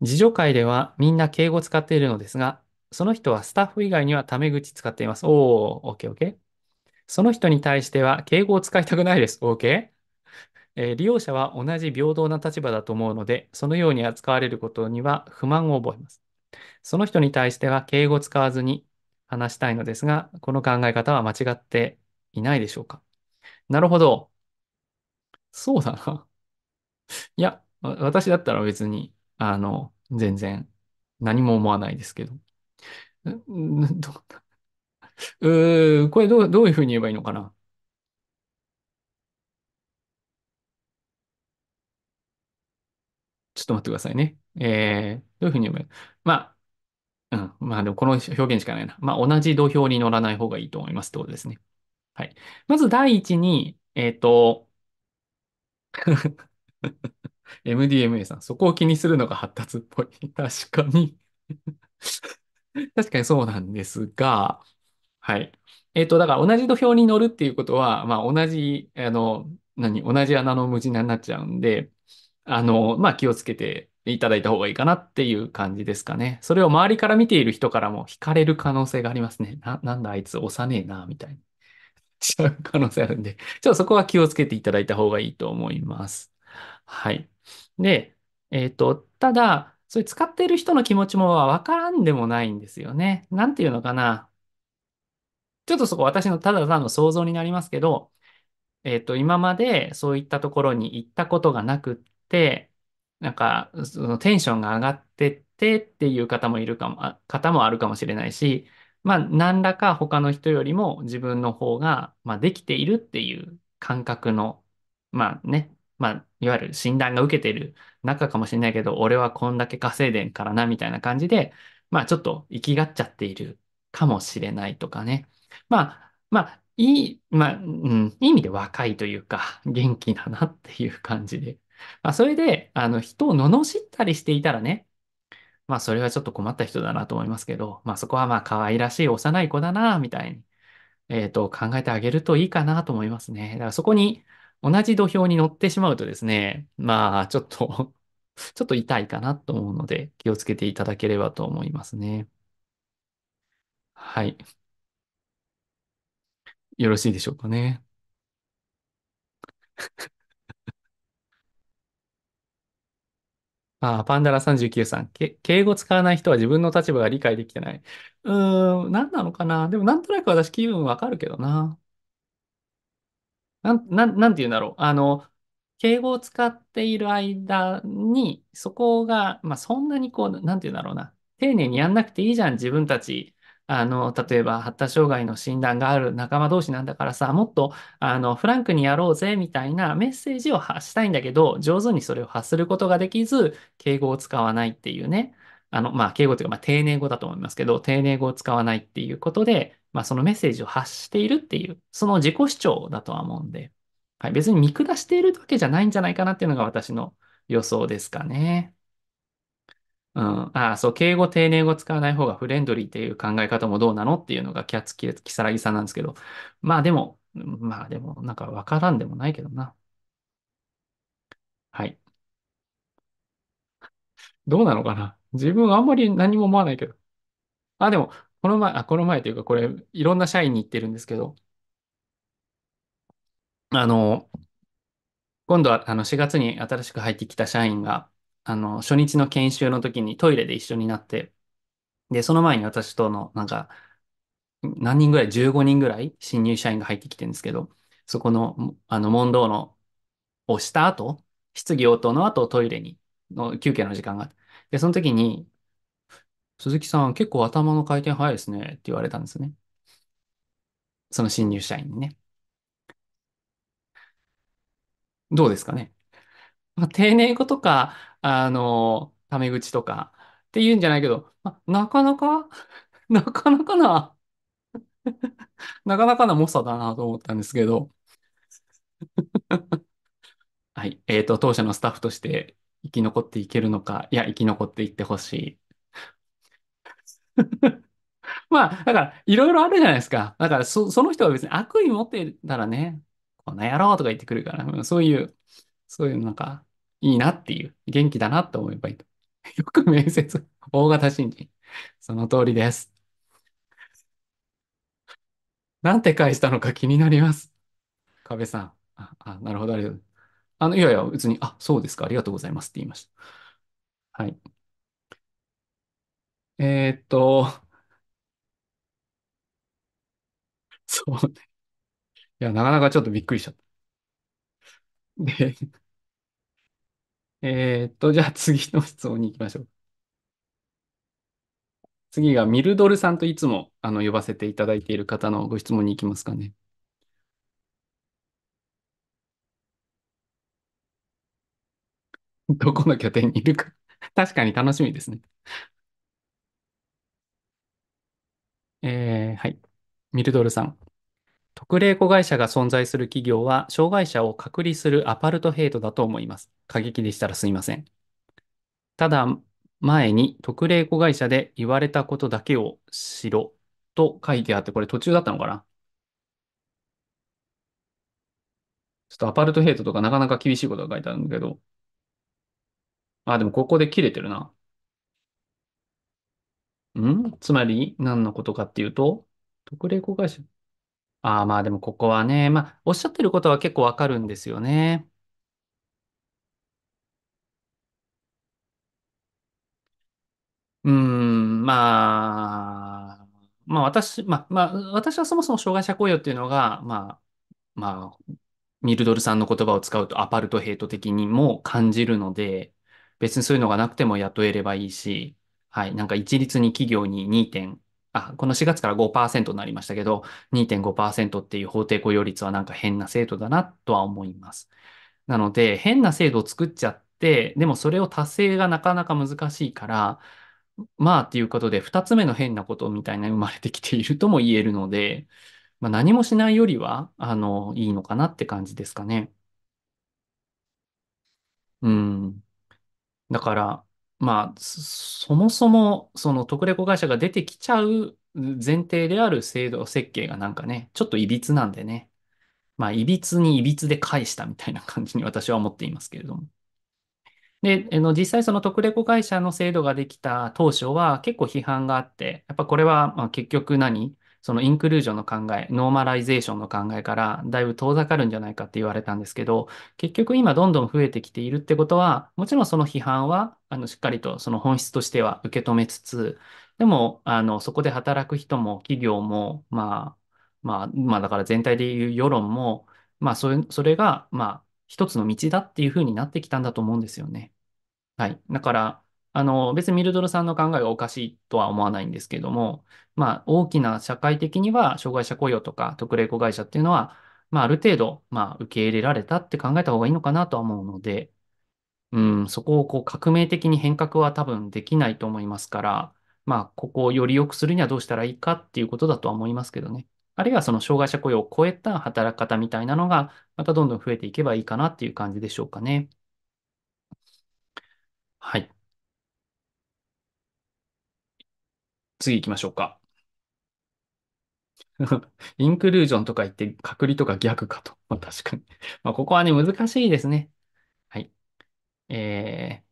自助会ではみんな敬語使っているのですが、その人はスタッフ以外にはタメ口使っています。おー、オッケーオッケー。その人に対しては敬語を使いたくないです。OK。ー。え利用者は同じ平等な立場だと思うので、そのように扱われることには不満を覚えます。その人に対しては敬語を使わずに話したいのですが、この考え方は間違っていないでしょうかなるほど。そうだな。いや、私だったら別に、あの、全然何も思わないですけど。う、ん どううー、これどう、どういうふうに言えばいいのかな。ちょっと待ってくださいね。えー、どういうふうに言えばいいまあ、うん、まあでもこの表現しかないな。まあ同じ土俵に乗らない方がいいと思いますってことですね。はい。まず第一に、えっと、MDMA さん、そこを気にするのが発達っぽい。確かに 確かにそうなんですが、はい。えっと、だから同じ土俵に乗るっていうことは、まあ同じ、あの、何、同じ穴の無地になっちゃうんで、あの、まあ気をつけていただいた方がいいかなっていう感じですかね。それを周りから見ている人からも惹かれる可能性がありますね。な、なんだあいつ幼えな、みたいな。ちゃう可能性あるんで、ちょっとそこは気をつけていただいた方がいいと思います。はい。で、えっ、ー、と、ただ、それ使っている人の気持ちもわからんでもないんですよね。なんていうのかな。ちょっとそこ私のただただの想像になりますけど、えっ、ー、と、今までそういったところに行ったことがなくって、なんか、そのテンションが上がってってっていう方もいるかも、方もあるかもしれないし、まあ、何らか他の人よりも自分の方が、まあ、できているっていう感覚の、まあね、まあ、いわゆる診断が受けてる中かもしれないけど、俺はこんだけ稼いでんからな、みたいな感じで、まあ、ちょっと生きがっちゃっているかもしれないとかね。まあ、まあ、いい、まあ、うん、いい意味で若いというか、元気だなっていう感じで。まあ、それで、あの、人を罵ったりしていたらね、まあそれはちょっと困った人だなと思いますけど、まあそこはまあ可愛らしい幼い子だな、みたいに、えっと、考えてあげるといいかなと思いますね。だからそこに同じ土俵に乗ってしまうとですね、まあちょっと ちょっと痛いかなと思うので、気をつけていただければと思いますね。はい。よろしいでしょうかね。ああ、パンダラ39さん。け敬語使わない人は自分の立場が理解できてない。うーん、何なのかなでもなんとなく私気分わかるけどな。なん、なん、なんて言うんだろう。あの、敬語を使っている間に、そこが、まあ、そんなにこう、なんて言うんだろうな。丁寧にやんなくていいじゃん、自分たちあの、例えば発達障害の診断がある仲間同士なんだからさ、もっと、あの、フランクにやろうぜ、みたいなメッセージを発したいんだけど、上手にそれを発することができず、敬語を使わないっていうね。あの、まあ、敬語というか、まあ、丁寧語だと思いますけど、丁寧語を使わないっていうことで、まあ、そのメッセージを発しているっていう、その自己主張だとは思うんで、はい、別に見下しているわけじゃないんじゃないかなっていうのが私の予想ですかね。うん、あそう、敬語、丁寧語使わない方がフレンドリーっていう考え方もどうなのっていうのがキャッツキ、キサラギさんなんですけど、まあでも、まあでも、なんかわからんでもないけどな。はい。どうなのかな自分あんまり何も思わないけど。あ、でも、この前、あ、この前というか、これ、いろんな社員に言ってるんですけど、あの、今度は、あの、4月に新しく入ってきた社員が、あの、初日の研修の時にトイレで一緒になって、で、その前に私との、なんか、何人ぐらい、15人ぐらい新入社員が入ってきてるんですけど、そこの、あの、問答の、をした後、質疑応答の後、トイレに、の休憩の時間があって、で、その時に、鈴木さん、結構頭の回転早いですね、って言われたんですね。その新入社員にね。どうですかねまあ、丁寧語とか、あの、タメ口とかって言うんじゃないけど、まあ、なかなか、なかなかな、なかなかな猛者だなと思ったんですけど、はい。えっと、当社のスタッフとして生き残っていけるのか、いや、生き残っていってほしい。まあ、だから、いろいろあるじゃないですか。だからそ、その人は別に悪意持ってたらね、こんな野郎とか言ってくるから、そういう、そういうなんか、いいなっていう、元気だなって思えばいいと。よく面接、大型新人。その通りです。なんて返したのか気になります。壁さん。あ、あなるほど、ありがとう。あの、いやいや、別に、あ、そうですか、ありがとうございますって言いました。はい。えーっと、そうね。いや、なかなかちょっとびっくりしちゃった。で、えーっと、じゃあ次の質問に行きましょう。次がミルドルさんといつもあの呼ばせていただいている方のご質問に行きますかね。どこの拠点にいるか。確かに楽しみですね。えーはい。ミルドルさん。特例子会社が存在する企業は、障害者を隔離するアパルトヘイトだと思います。過激でしたらすいません。ただ、前に特例子会社で言われたことだけをしろと書いてあって、これ途中だったのかなちょっとアパルトヘイトとかなかなか厳しいことが書いてあるんだけど。あ、でもここで切れてるな。んつまり、何のことかっていうと、特例子会社。ああ、まあでもここはね、まあ、おっしゃってることは結構わかるんですよね。うーん、まあ、まあ私、まあ、まあ、私はそもそも障害者雇用っていうのが、まあ、まあ、ミルドルさんの言葉を使うとアパルトヘイト的にも感じるので、別にそういうのがなくても雇えればいいし、はい、なんか一律に企業に2.5あ、この4月から5%になりましたけど、2.5%っていう法定雇用率はなんか変な制度だなとは思います。なので、変な制度を作っちゃって、でもそれを達成がなかなか難しいから、まあっていうことで、2つ目の変なことみたいな生まれてきているとも言えるので、まあ、何もしないよりは、あの、いいのかなって感じですかね。うん。だから、まあ、そもそも、その特例子会社が出てきちゃう前提である制度設計がなんかね、ちょっといびつなんでね、まあ、いびつにいびつで返したみたいな感じに私は思っていますけれども。で、あの実際その特例子会社の制度ができた当初は結構批判があって、やっぱこれはま結局何そのインクルージョンの考え、ノーマライゼーションの考えからだいぶ遠ざかるんじゃないかって言われたんですけど、結局今どんどん増えてきているってことは、もちろんその批判は、あの、しっかりとその本質としては受け止めつつ、でも、あの、そこで働く人も企業も、まあ、まあ、まあ、だから全体で言う世論も、まあ、それ、それが、まあ、一つの道だっていうふうになってきたんだと思うんですよね。はい。だから、あの、別にミルドルさんの考えがおかしいとは思わないんですけども、まあ、大きな社会的には、障害者雇用とか特例子会社っていうのは、まあ、ある程度、まあ、受け入れられたって考えた方がいいのかなとは思うので、うん、そこをこう革命的に変革は多分できないと思いますから、まあ、ここをより良くするにはどうしたらいいかっていうことだとは思いますけどね。あるいはその障害者雇用を超えた働き方みたいなのが、またどんどん増えていけばいいかなっていう感じでしょうかね。はい。次行きましょうか。インクルージョンとか言って、隔離とか逆かと。まあ、確かにまあ、ここはね、難しいですね。はい。え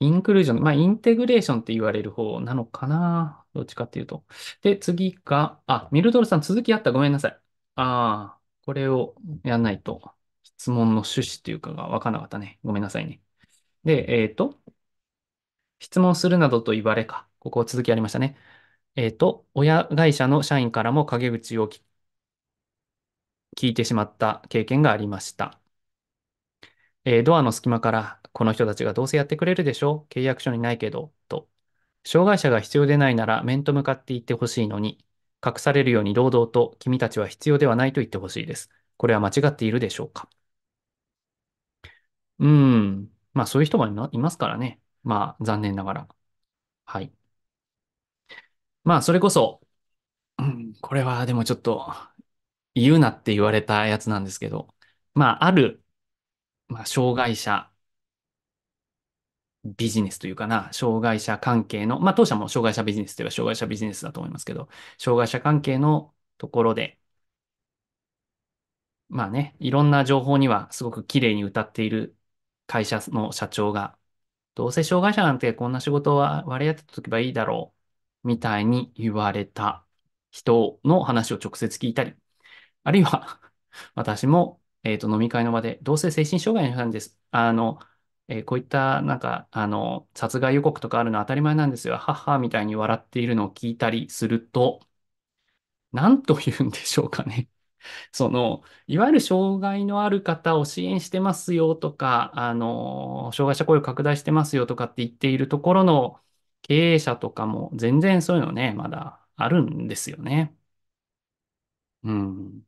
ー、インクルージョン、まあ、インテグレーションって言われる方なのかなどっちかっていうと。で、次が、あ、ミルドルさん、続きあった。ごめんなさい。ああ、これをやんないと、質問の趣旨というかがわかんなかったね。ごめんなさいね。で、えっ、ー、と、質問するなどと言われか。ここ続きありましたね。えっ、ー、と、親会社の社員からも陰口を聞いてしまった経験がありました。えー、ドアの隙間から、この人たちがどうせやってくれるでしょ契約書にないけど、と。障害者が必要でないなら面と向かって言ってほしいのに、隠されるように堂々と君たちは必要ではないと言ってほしいです。これは間違っているでしょうかうーん。まあそういう人もいますからね。まあ、残念ながら。はい。まあ、それこそ、うん、これはでもちょっと、言うなって言われたやつなんですけど、まあ、ある、まあ、障害者ビジネスというかな、障害者関係の、まあ、当社も障害者ビジネスといえば障害者ビジネスだと思いますけど、障害者関係のところで、まあね、いろんな情報にはすごく綺麗に歌っている会社の社長が、どうせ障害者なんてこんな仕事は割り当てとけばいいだろう、みたいに言われた人の話を直接聞いたり、あるいは 私も、えっ、ー、と、飲み会の場で、どうせ精神障害の人なんです。あの、えー、こういったなんか、あの、殺害予告とかあるのは当たり前なんですよ。はは、みたいに笑っているのを聞いたりすると、なんと言うんでしょうかね。その、いわゆる障害のある方を支援してますよとか、あの、障害者雇用拡大してますよとかって言っているところの経営者とかも全然そういうのね、まだあるんですよね。うん。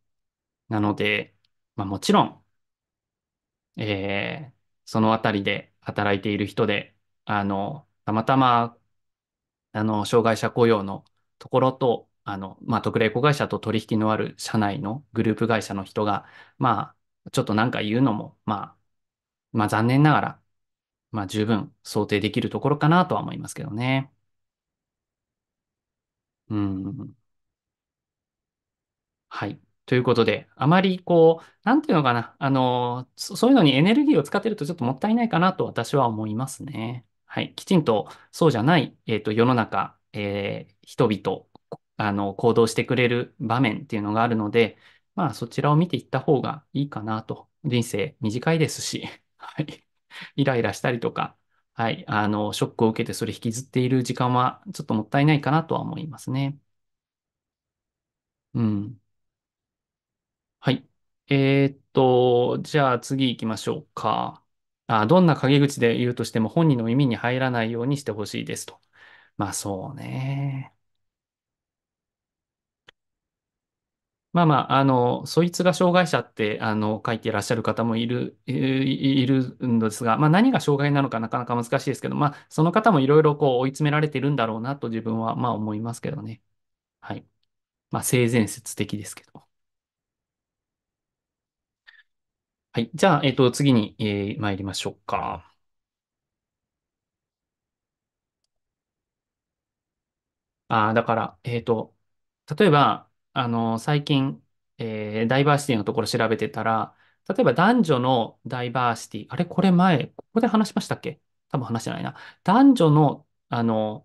なので、まあもちろん、えー、そのあたりで働いている人で、あの、たまたま、あの、障害者雇用のところと、あの、まあ、特例子会社と取引のある社内のグループ会社の人が、まあ、ちょっとなんか言うのも、まあ、まあ、残念ながら、まあ、十分想定できるところかなとは思いますけどね。うん。はい。ということで、あまりこう、なんていうのかな、あの、そそういうのにエネルギーを使ってるとちょっともったいないかなと私は思いますね。はい。きちんとそうじゃない、えっと、世の中、えー人々あの、行動してくれる場面っていうのがあるので、まあ、そちらを見ていった方がいいかなと。人生短いですし、はい。イライラしたりとか、はい。あの、ショックを受けてそれ引きずっている時間は、ちょっともったいないかなとは思いますね。うん。はい。えーっと、じゃあ次行きましょうか。あ、どんな陰口で言うとしても本人の耳に入らないようにしてほしいですと。まあそうね。まあまあ、あの、そいつが障害者って、あの、書いていらっしゃる方もいる、いいるんですが、まあ何が障害なのかなかなか難しいですけど、まあその方もいろいろこう追い詰められてるんだろうなと自分はまあ思いますけどね。はい。まあ性善説的ですけど。はい。じゃあ、えっと、次に、えー参りましょうか。ああ、だから、えっと、例えば、あの、最近、えーダイバーシティのところ調べてたら、例えば男女のダイバーシティ、あれこれ前、ここで話しましたっけ多分話してないな。男女の、あの、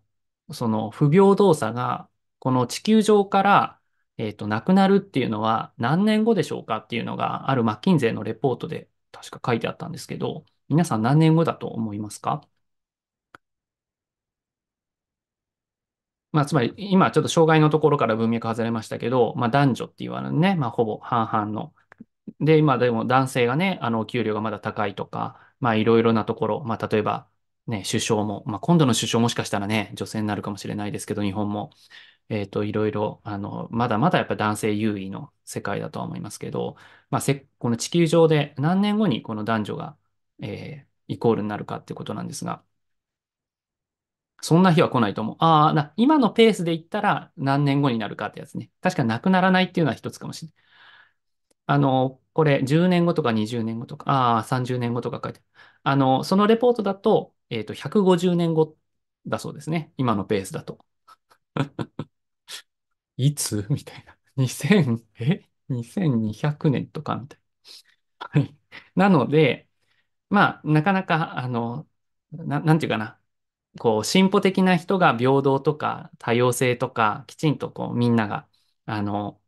その不平等さが、この地球上から、えっと、なくなるっていうのは何年後でしょうかっていうのがあるマッキンゼーのレポートで確か書いてあったんですけど、皆さん何年後だと思いますかまあ、つまり、今ちょっと障害のところから文脈外れましたけど、まあ、男女って言われるね、まあ、ほぼ半々の。で、今でも男性がね、あの、お給料がまだ高いとか、まあ、いろいろなところ、まあ、例えば、ね、首相も、まあ、今度の首相もしかしたらね、女性になるかもしれないですけど、日本も、えっと、いろいろ、あの、まだまだやっぱ男性優位の世界だとは思いますけど、まあ、せ、この地球上で何年後にこの男女が、えー、イコールになるかっていうことなんですが、そんな日は来ないと思う。ああ、な、今のペースでいったら何年後になるかってやつね。確かなくならないっていうのは一つかもしれない。あの、これ10年後とか20年後とか、ああ、30年後とか書いてある。あの、そのレポートだと、えっ、ー、と、150年後だそうですね。今のペースだと。いつみたいな。2000、え ?2200 年とかみたいな。はい。なので、まあ、なかなか、あの、ななんていうかな。こう、進歩的な人が平等とか多様性とか、きちんとこう、みんなが、あの、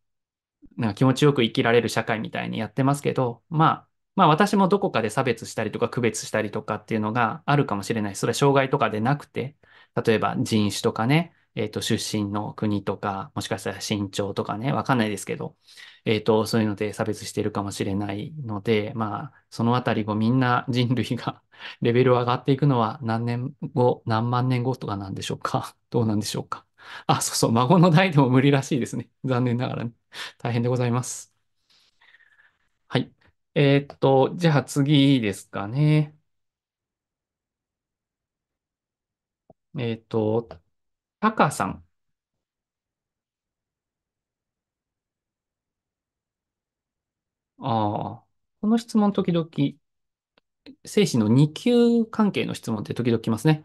なんか気持ちよく生きられる社会みたいにやってますけど、まあ、まあ私もどこかで差別したりとか区別したりとかっていうのがあるかもしれない。それは障害とかでなくて、例えば人種とかね、えっ、ー、と、出身の国とか、もしかしたら身長とかね、わかんないですけど、えっ、ー、と、そういうので差別してるかもしれないので、まあ、そのあたりをみんな人類が レベル上がっていくのは何年後、何万年後とかなんでしょうか どうなんでしょうかあ、そうそう、孫の代でも無理らしいですね。残念ながら、ね、大変でございます。はい。えっ、と、じゃあ次ですかね。えっ、と、タカさん。ああ、この質問時々、精神の2級関係の質問って時々来ますね。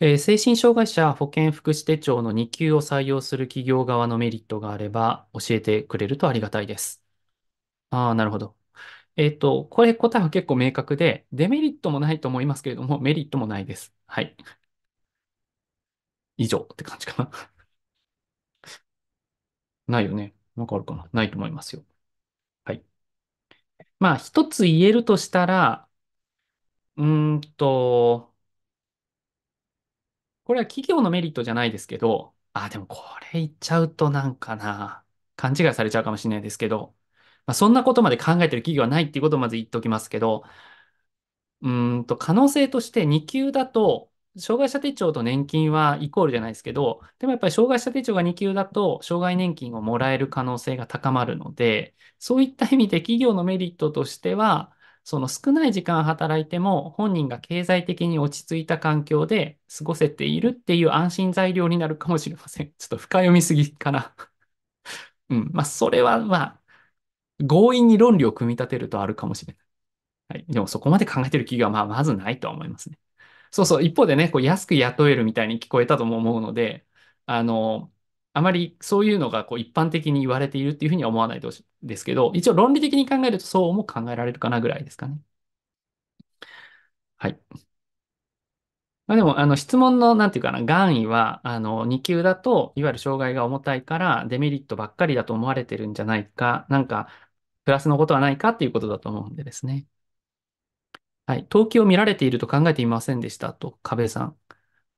えー精神障害者保健福祉手帳の2級を採用する企業側のメリットがあれば教えてくれるとありがたいです。ああ、なるほど。えっと、これ答えは結構明確で、デメリットもないと思いますけれども、メリットもないです。はい。以上って感じかな ないよね。なんかあるかなないと思いますよ。はい。まあ、一つ言えるとしたら、うーんと、これは企業のメリットじゃないですけど、あ、でもこれ言っちゃうとなんかな、勘違いされちゃうかもしれないですけど、まあ、そんなことまで考えてる企業はないっていうことをまず言っておきますけど、うーんと、可能性として2級だと、障害者手帳と年金はイコールじゃないですけど、でもやっぱり障害者手帳が2級だと、障害年金をもらえる可能性が高まるので、そういった意味で企業のメリットとしては、その少ない時間働いても本人が経済的に落ち着いた環境で過ごせているっていう安心材料になるかもしれません。ちょっと深読みすぎかな うん。まあ、それはまあ、強引に論理を組み立てるとあるかもしれない。はい。でもそこまで考えてる企業はまあ、まずないとは思いますね。そうそう、一方でね、こう安く雇えるみたいに聞こえたとも思うので、あの、あまりそういうのがこう一般的に言われているっていうふうには思わないでですけど、一応論理的に考えるとそうも考えられるかなぐらいですかね。はい。まあ、でも、あの、質問の、なんていうかな、願意は、あの、2級だと、いわゆる障害が重たいから、デメリットばっかりだと思われてるんじゃないか、なんか、プラスのことはないかっていうことだと思うんでですね。はい。登記を見られていると考えていませんでしたと、壁さん。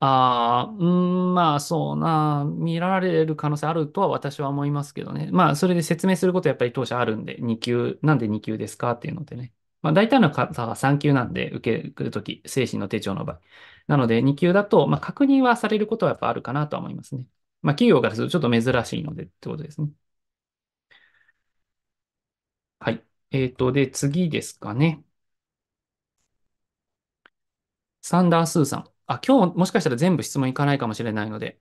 ああ、うん、まあそうな、見られる可能性あるとは私は思いますけどね。まあそれで説明することやっぱり当社あるんで、2級、なんで2級ですかっていうのでね。まあ大体の方は3級なんで、受けるとき、精神の手帳の場合。なので2級だと、まあ確認はされることはやっぱあるかなとは思いますね。まあ企業からするとちょっと珍しいのでってことですね。はい。えっと、で、次ですかね。サンダースーさん。あ、今日もしかしたら全部質問いかないかもしれないので、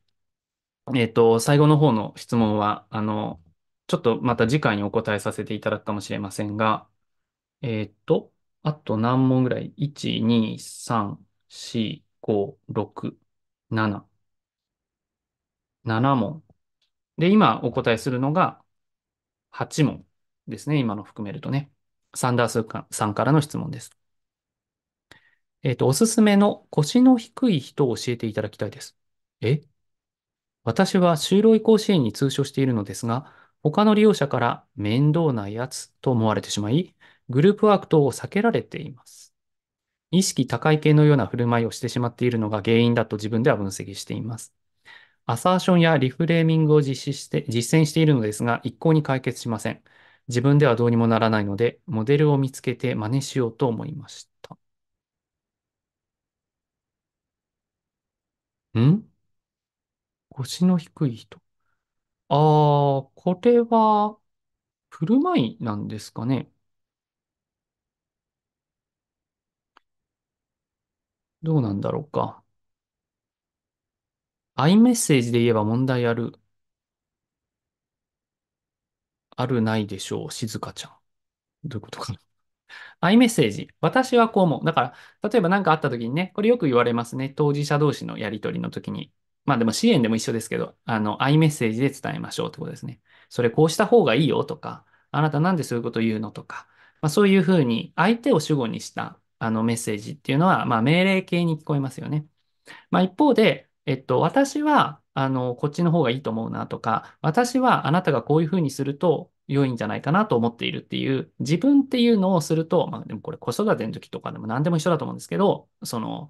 えっ、ー、と、最後の方の質問は、あの、ちょっとまた次回にお答えさせていただくかもしれませんが、えっ、ー、と、あと何問ぐらい ?1、2、3、4、5、6、7。7問。で、今お答えするのが8問ですね。今の含めるとね。サンダースさんからの質問です。えっと、おすすめの腰の低い人を教えていただきたいです。え私は就労移行支援に通所しているのですが、他の利用者から面倒なやつと思われてしまい、グループワーク等を避けられています。意識高い系のような振る舞いをしてしまっているのが原因だと自分では分析しています。アサーションやリフレーミングを実施して、実践しているのですが、一向に解決しません。自分ではどうにもならないので、モデルを見つけて真似しようと思いました。ん腰の低い人。ああ、これは、振る舞いなんですかね。どうなんだろうか。アイメッセージで言えば問題ある、あるないでしょう、静香ちゃん。どういうことかな。アイメッセージ。私はこう思う。だから、例えば何かあった時にね、これよく言われますね。当事者同士のやりとりの時に。まあでも支援でも一緒ですけど、あの、アイメッセージで伝えましょうってことですね。それこうした方がいいよとか、あなたなんでそういうこと言うのとか、まあ、そういうふうに相手を主語にしたあのメッセージっていうのは、まあ、命令形に聞こえますよね。まあ、一方で、えっと、私はあのこっちの方がいいと思うなとか、私はあなたがこういうふうにすると良いんじゃないかなと思っているっていう、自分っていうのをすると、まあでもこれ子育ての時とかでも何でも一緒だと思うんですけど、その、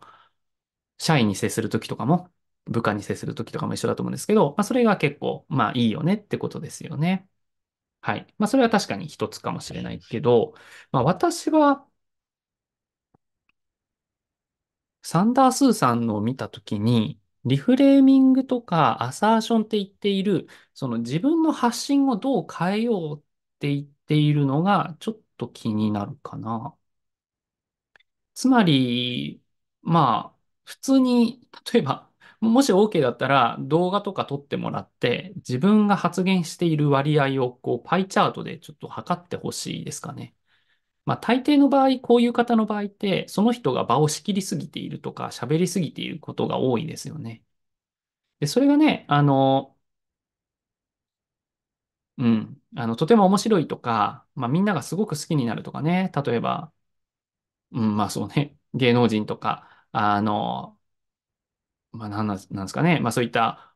社員に接する時とかも、部下に接する時とかも一緒だと思うんですけど、まあそれが結構、まあいいよねってことですよね。はい。まあそれは確かに一つかもしれないけど、まあ私は、サンダースーさんのを見たときに、リフレーミングとかアサーションって言っている、その自分の発信をどう変えようって言っているのがちょっと気になるかな。つまり、まあ、普通に、例えば、もし OK だったら動画とか撮ってもらって自分が発言している割合をこうパイチャートでちょっと測ってほしいですかね。まあ、大抵の場合、こういう方の場合って、その人が場を仕切りすぎているとか、喋りすぎていることが多いですよね。で、それがね、あの、うん、あの、とても面白いとか、まあ、みんながすごく好きになるとかね、例えば、うん、まあそうね、芸能人とか、あの、まあ、なんなんですかね。まあ、そういった、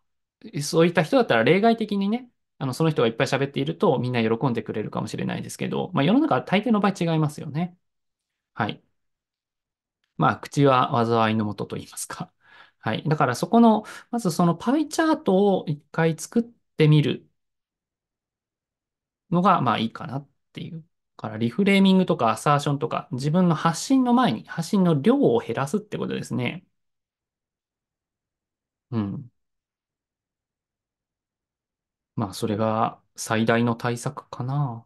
そういった人だったら例外的にね、あの、その人がいっぱい喋っているとみんな喜んでくれるかもしれないですけど、まあ、世の中は大抵の場合違いますよね。はい。まあ、口は災いのもとと言いますか。はい。だからそこの、まずそのパイチャートを一回作ってみるのが、まあいいかなっていう。からリフレーミングとかアサーションとか、自分の発信の前に発信の量を減らすってことですね。うん。まあ、それが最大の対策かな。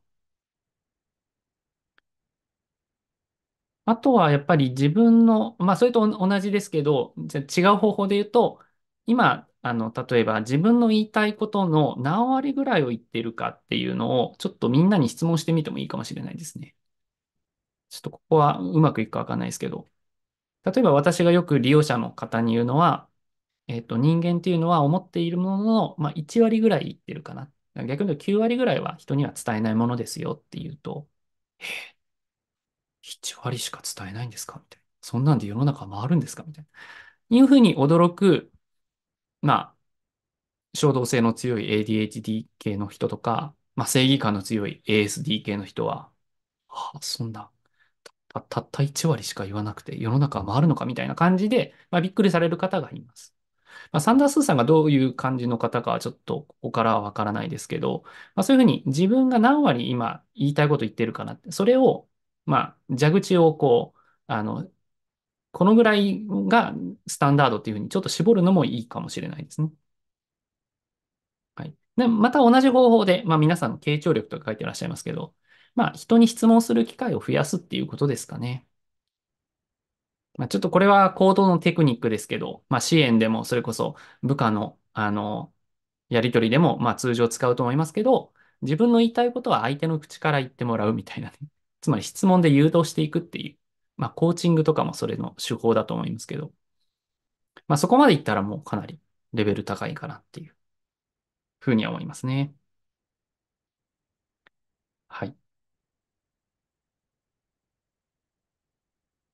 あとはやっぱり自分の、まあそれと同じですけど、じゃ違う方法で言うと、今、あの、例えば自分の言いたいことの何割ぐらいを言ってるかっていうのを、ちょっとみんなに質問してみてもいいかもしれないですね。ちょっとここはうまくいくかわかんないですけど、例えば私がよく利用者の方に言うのは、えっ、と、人間っていうのは思っているものの、まあ、1割ぐらい言ってるかな。逆に言うと9割ぐらいは人には伝えないものですよっていうと、え1割しか伝えないんですかみたいな。そんなんで世の中回るんですかみたいな。いうふうに驚く、まあ、衝動性の強い ADHD 系の人とか、まあ、正義感の強い ASD 系の人は、ああ、そんな、たった1割しか言わなくて世の中回るのかみたいな感じで、まあ、びっくりされる方がいます。まあ、サンダースーさんがどういう感じの方かはちょっとここからはわからないですけど、まあ、そういうふうに自分が何割今言いたいこと言ってるかなって、それを、まあ、蛇口をこう、あの、このぐらいがスタンダードっていうふうにちょっと絞るのもいいかもしれないですね。はい。で、また同じ方法で、まあ皆さんの傾聴力とか書いてらっしゃいますけど、まあ人に質問する機会を増やすっていうことですかね。まあ、ちょっとこれは行動のテクニックですけど、まあ、支援でも、それこそ部下の、あの、やりとりでも、まあ、通常使うと思いますけど、自分の言いたいことは相手の口から言ってもらうみたいなね。つまり質問で誘導していくっていう。まあ、コーチングとかもそれの手法だと思いますけど。まあ、そこまでいったらもうかなりレベル高いかなっていうふうには思いますね。はい。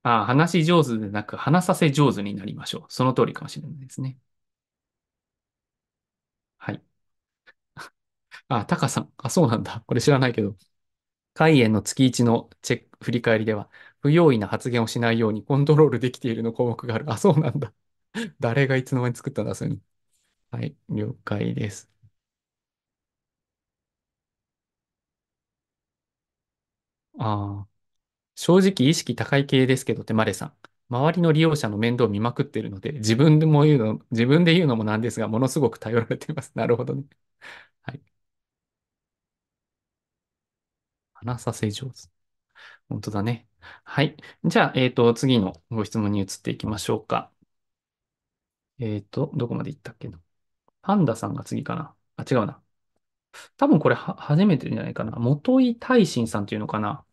あ話し上手でなく、話させ上手になりましょう。その通りかもしれないですね。はい。あ、タカさん。あ、そうなんだ。これ知らないけど。海炎の月一のチェック、振り返りでは、不用意な発言をしないようにコントロールできているの項目がある。あ、そうなんだ。誰がいつの間に作ったんだ、それに。はい、了解です。ああ。正直意識高い系ですけど、手まれさん。周りの利用者の面倒を見まくってるので、自分でも言うの、自分で言うのもなんですが、ものすごく頼られています。なるほどね。はい。話させ上手。本当だね。はい。じゃあ、えっ、ー、と、次のご質問に移っていきましょうか。えっ、ー、と、どこまで行ったっけな。パンダさんが次かな。あ、違うな。多分これは、初めてじゃないかな。元井大臣さんっていうのかな。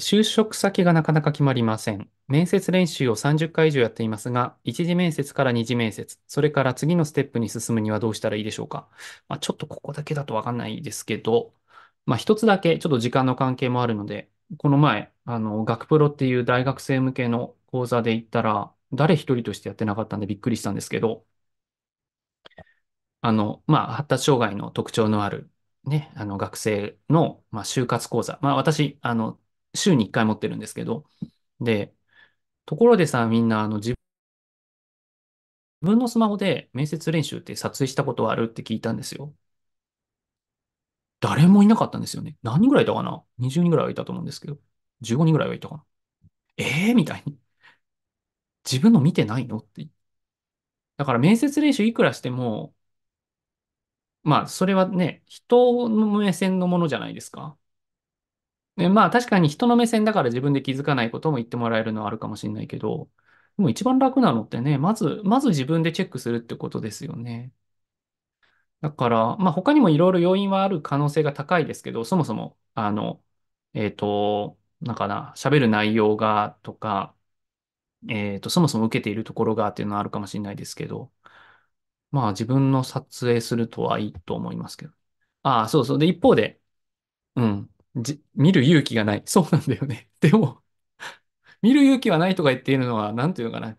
就職先がなかなか決まりません。面接練習を30回以上やっていますが、一次面接から2次面接、それから次のステップに進むにはどうしたらいいでしょうか。まあ、ちょっとここだけだとわかんないですけど、まあ、一つだけちょっと時間の関係もあるので、この前、あの、学プロっていう大学生向けの講座で行ったら、誰一人としてやってなかったんでびっくりしたんですけど、あの、まあ、発達障害の特徴のある、ね、あの、学生の、まあ、就活講座。まあ、私、あの、週に1回持ってるんですけど、で、ところでさ、みんな、あの、自分のスマホで面接練習って撮影したことあるって聞いたんですよ。誰もいなかったんですよね。何人ぐらいいたかな ?20 人ぐらいはいたと思うんですけど、15人ぐらいはいたかなええー、みたいに。自分の見てないのって。だから面接練習いくらしても、まあ、それはね、人の目線のものじゃないですか。まあ確かに人の目線だから自分で気づかないことも言ってもらえるのはあるかもしれないけど、でも一番楽なのってね、まず、まず自分でチェックするってことですよね。だから、まあ他にもいろいろ要因はある可能性が高いですけど、そもそも、あの、えっと、なんかな、喋る内容がとか、えっと、そもそも受けているところがっていうのはあるかもしれないですけど、まあ自分の撮影するとはいいと思いますけど。ああ、そうそう。で、一方で、うん。じ、見る勇気がない。そうなんだよね。でも見る勇気はないとか言っているのは、なんというのかな。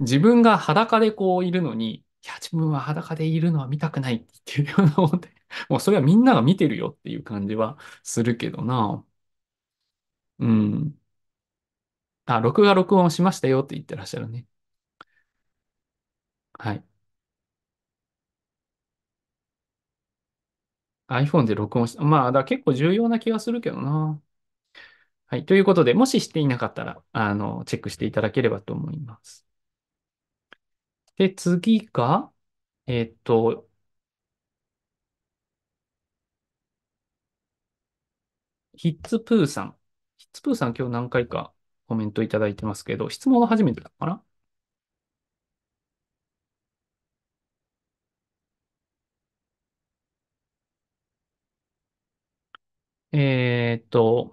自分が裸でこういるのに、いや、自分は裸でいるのは見たくないっていうようなもんで、もうそれはみんなが見てるよっていう感じはするけどな。うん。あ、録画録音しましたよって言ってらっしゃるね。はい。iPhone で録音した。まあ、だ結構重要な気がするけどな。はい。ということで、もし知っていなかったら、あの、チェックしていただければと思います。で、次が、えっと、ヒッツプーさん。ヒッツプーさん今日何回かコメントいただいてますけど、質問は初めてだったかなえっ、ー、と、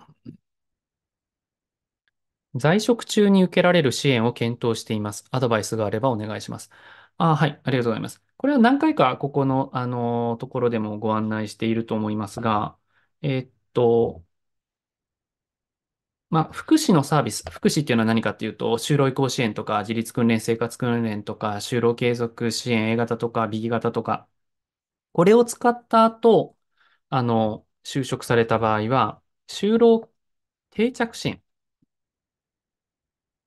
在職中に受けられる支援を検討しています。アドバイスがあればお願いします。あ、はい、ありがとうございます。これは何回かここの、あの、ところでもご案内していると思いますが、えっと、まあ、福祉のサービス。福祉っていうのは何かっていうと、就労移行支援とか、自立訓練、生活訓練とか、就労継続支援 A 型とか B 型とか、これを使った後、あの、就職された場合は、就労定着支援っ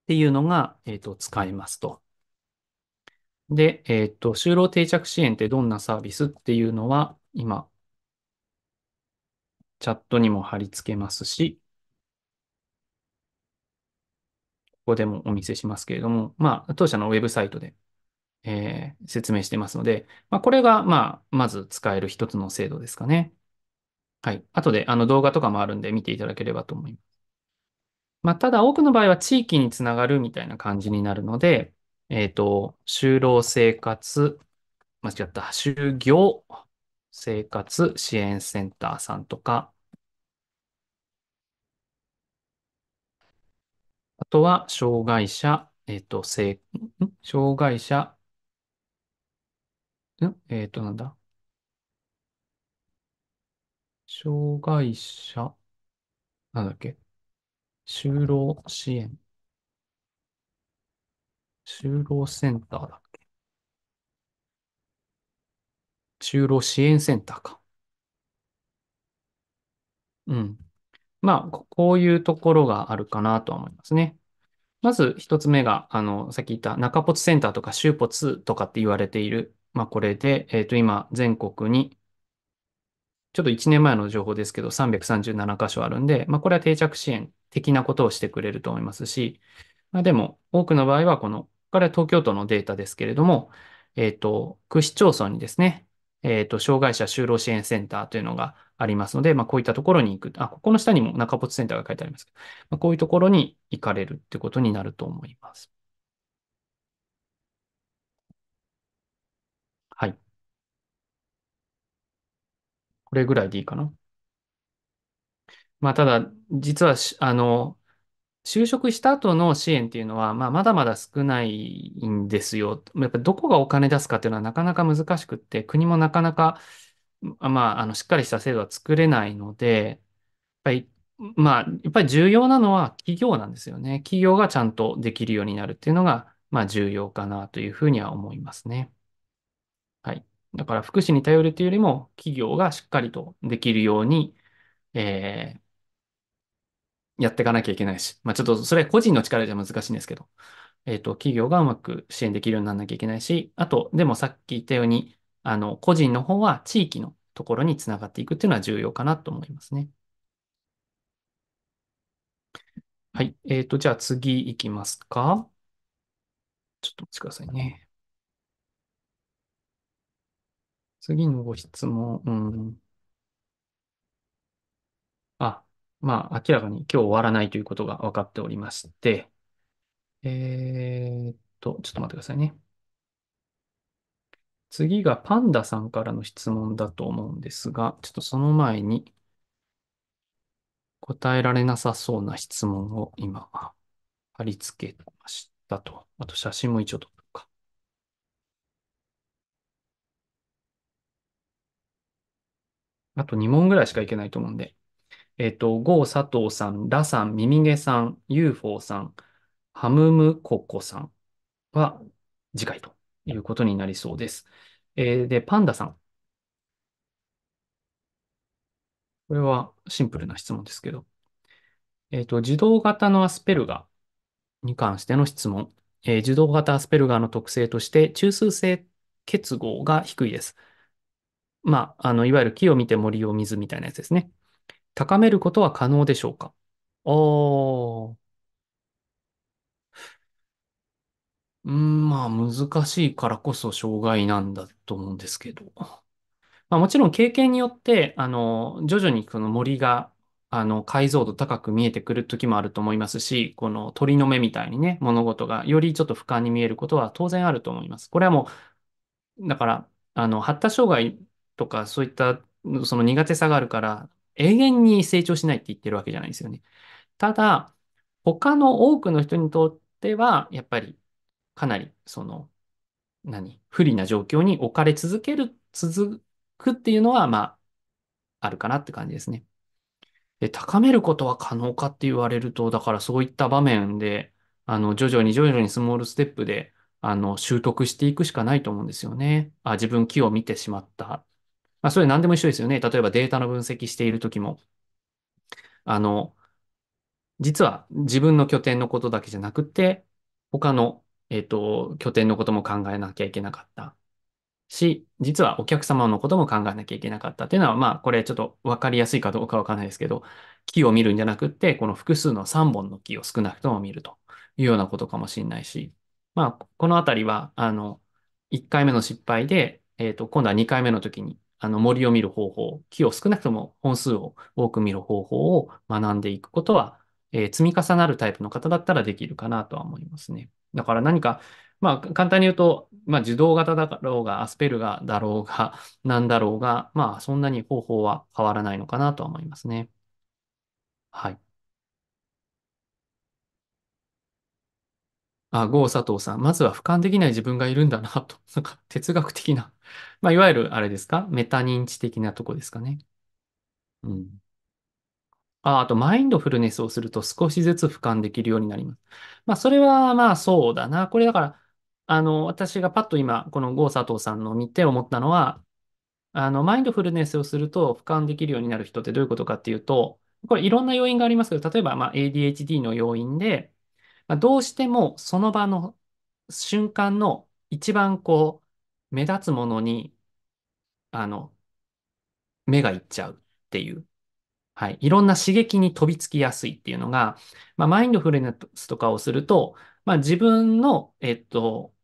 ていうのが、えっ、ー、と、使えますと。で、えっ、ー、と、就労定着支援ってどんなサービスっていうのは、今、チャットにも貼り付けますし、ここでもお見せしますけれども、まあ、当社のウェブサイトで、えー、説明してますので、まあ、これが、まあ、まず使える一つの制度ですかね。はい。後で、あの、動画とかもあるんで見ていただければと思います。まあ、ただ、多くの場合は地域につながるみたいな感じになるので、えっ、と、就労生活、間違った、就業生活支援センターさんとか、あとは、障害者、えっ、と、せ、ん障害者、んえっ、と、なんだ障害者、なんだっけ、就労支援、就労センターだっけ、就労支援センターか。うん。まあ、こういうところがあるかなとは思いますね。まず一つ目が、あの、さっき言った中ポツセンターとか州ポツとかって言われている。まあ、これで、えっと、今、全国にちょっと1年前の情報ですけど、337箇所あるんで、まあ、これは定着支援的なことをしてくれると思いますし、まあ、でも、多くの場合は、この、これは東京都のデータですけれども、えっ、ー、と、区市町村にですね、えっ、ー、と、障害者就労支援センターというのがありますので、まあ、こういったところに行く。あ、ここの下にも中ポツセンターが書いてありますけど、まあ、こういうところに行かれるってことになると思います。れぐらいでいいかな。まあ、ただ、実はし、あの、就職した後の支援っていうのは、まあ、まだまだ少ないんですよ。やっぱどこがお金出すかっていうのはなかなか難しくって、国もなかなか、まあ、あの、しっかりした制度は作れないので、やっぱり、まあ、やっぱり重要なのは企業なんですよね。企業がちゃんとできるようになるっていうのが、まあ、重要かなというふうには思いますね。だから福祉に頼るというよりも、企業がしっかりとできるように、えー、やっていかなきゃいけないし、まあ、ちょっとそれは個人の力じゃ難しいんですけど、えっ、ー、と、企業がうまく支援できるようにならなきゃいけないし、あと、でもさっき言ったように、あの、個人の方は地域のところにつながっていくっていうのは重要かなと思いますね。はい。えっ、ー、と、じゃあ次行きますか。ちょっとお待ちくださいね。次のご質問、うん。あ、まあ、明らかに今日終わらないということが分かっておりまして、えーっと、ちょっと待ってくださいね。次がパンダさんからの質問だと思うんですが、ちょっとその前に答えられなさそうな質問を今貼り付けましたと。あと写真も一応撮っあと2問ぐらいしかいけないと思うんで。えっと、ゴー佐藤さん、ラさん、ミミゲさん、UFO さん、ハムムココさんは次回ということになりそうです。えー、で、パンダさん。これはシンプルな質問ですけど。えっと、自動型のアスペルガーに関しての質問。えー、自動型アスペルガーの特性として、中枢性結合が低いです。まあ、あの、いわゆる木を見て森を水みたいなやつですね。高めることは可能でしょうかおお。うん、まあ、難しいからこそ障害なんだと思うんですけど。まあ、もちろん経験によって、あの、徐々にこの森が、あの、解像度高く見えてくる時もあると思いますし、この鳥の目みたいにね、物事がよりちょっと俯瞰に見えることは当然あると思います。これはもう、だから、あの、発達障害とか、そういったその苦手さがあるから、永遠に成長しないって言ってるわけじゃないですよね。ただ、他の多くの人にとっては、やっぱりかなり、その、何、不利な状況に置かれ続ける、続くっていうのは、まあ、あるかなって感じですね。で、高めることは可能かって言われると、だからそういった場面で、あの、徐々に徐々にスモールステップで、あの、習得していくしかないと思うんですよね。あ、自分木を見てしまった。まあ、それ何でも一緒ですよね。例えばデータの分析しているときも、あの、実は自分の拠点のことだけじゃなくて、他の、えっと、拠点のことも考えなきゃいけなかったし、実はお客様のことも考えなきゃいけなかったっていうのは、まあ、これちょっと分かりやすいかどうかわかんないですけど、木を見るんじゃなくって、この複数の3本の木を少なくとも見るというようなことかもしれないし、まあ、このあたりは、あの、1回目の失敗で、えっと、今度は2回目の時にあの森を見る方法、木を少なくとも本数を多く見る方法を学んでいくことは、えー、積み重なるタイプの方だったらできるかなとは思いますね。だから何か、まあ簡単に言うと、まあ自動型だろうが、アスペルガだろうが、なんだろうが、まあそんなに方法は変わらないのかなとは思いますね。はい。あ、郷佐藤さん、まずは俯瞰できない自分がいるんだなと、なんか哲学的な、まあ、いわゆるあれですか、メタ認知的なとこですかね。うん。あ、あと、マインドフルネスをすると少しずつ俯瞰できるようになります。まあ、それはまあそうだな。これだから、あの、私がパッと今、この郷佐藤さんの見て思ったのは、あの、マインドフルネスをすると俯瞰できるようになる人ってどういうことかっていうと、これいろんな要因がありますけど、例えばまあ ADHD の要因で、まあ、どうしてもその場の瞬間の一番こう、目立つものに、あの、目がいっちゃうっていう。はい。いろんな刺激に飛びつきやすいっていうのが、まあ、マインドフルネスとかをすると、まあ、自分の、えっと、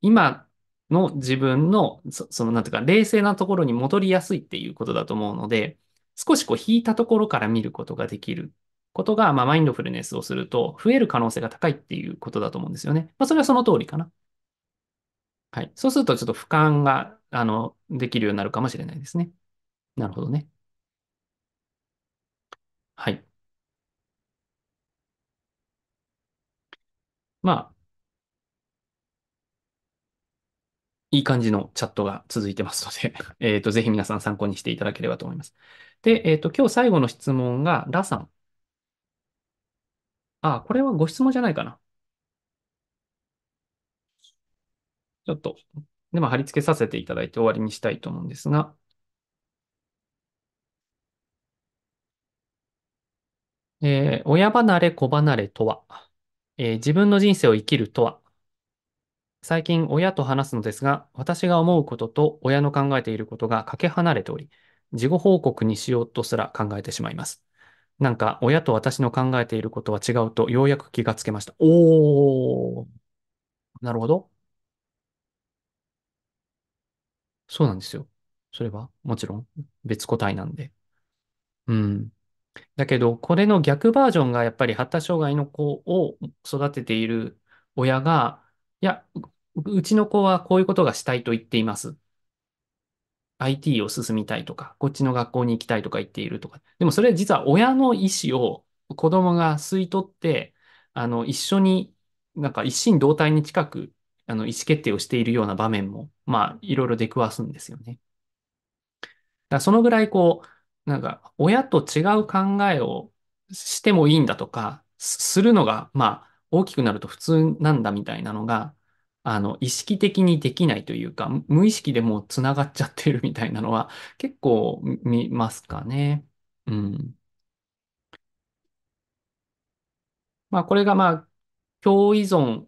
今の自分の、その、なんていうか、冷静なところに戻りやすいっていうことだと思うので、少しこう引いたところから見ることができることが、まあ、マインドフルネスをすると増える可能性が高いっていうことだと思うんですよね。まあ、それはその通りかな。はい。そうすると、ちょっと俯瞰が、あの、できるようになるかもしれないですね。なるほどね。はい。まあ、いい感じのチャットが続いてますので えっと、ぜひ皆さん参考にしていただければと思います。で、えっ、ー、と、今日最後の質問が、ラさん。あ、これはご質問じゃないかな。ちょっと、で、も貼り付けさせていただいて終わりにしたいと思うんですが、えー、親離れ、子離れとは、えー、自分の人生を生きるとは、最近親と話すのですが、私が思うことと親の考えていることがかけ離れており、事後報告にしようとすら考えてしまいます。なんか、親と私の考えていることは違うと、ようやく気がつけました。おー、なるほど。そうなんですよ。それは、もちろん、別個体なんで。うん。だけど、これの逆バージョンがやっぱり発達障害の子を育てている親が、いや、ううちの子はこういうことがしたいと言っています。IT を進みたいとか、こっちの学校に行きたいとか言っているとか。でもそれは実は親の意思を子供が吸い取って、あの、一緒に、なんか一心同体に近く、あの、意思決定をしているような場面も、まあ、いろいろ出くわすんですよね。だそのぐらい、こう、なんか、親と違う考えをしてもいいんだとか、するのが、まあ、大きくなると普通なんだみたいなのが、あの、意識的にできないというか、無意識でもう繋がっちゃってるみたいなのは結構見ますかね。うん。まあ、これがまあ、共依存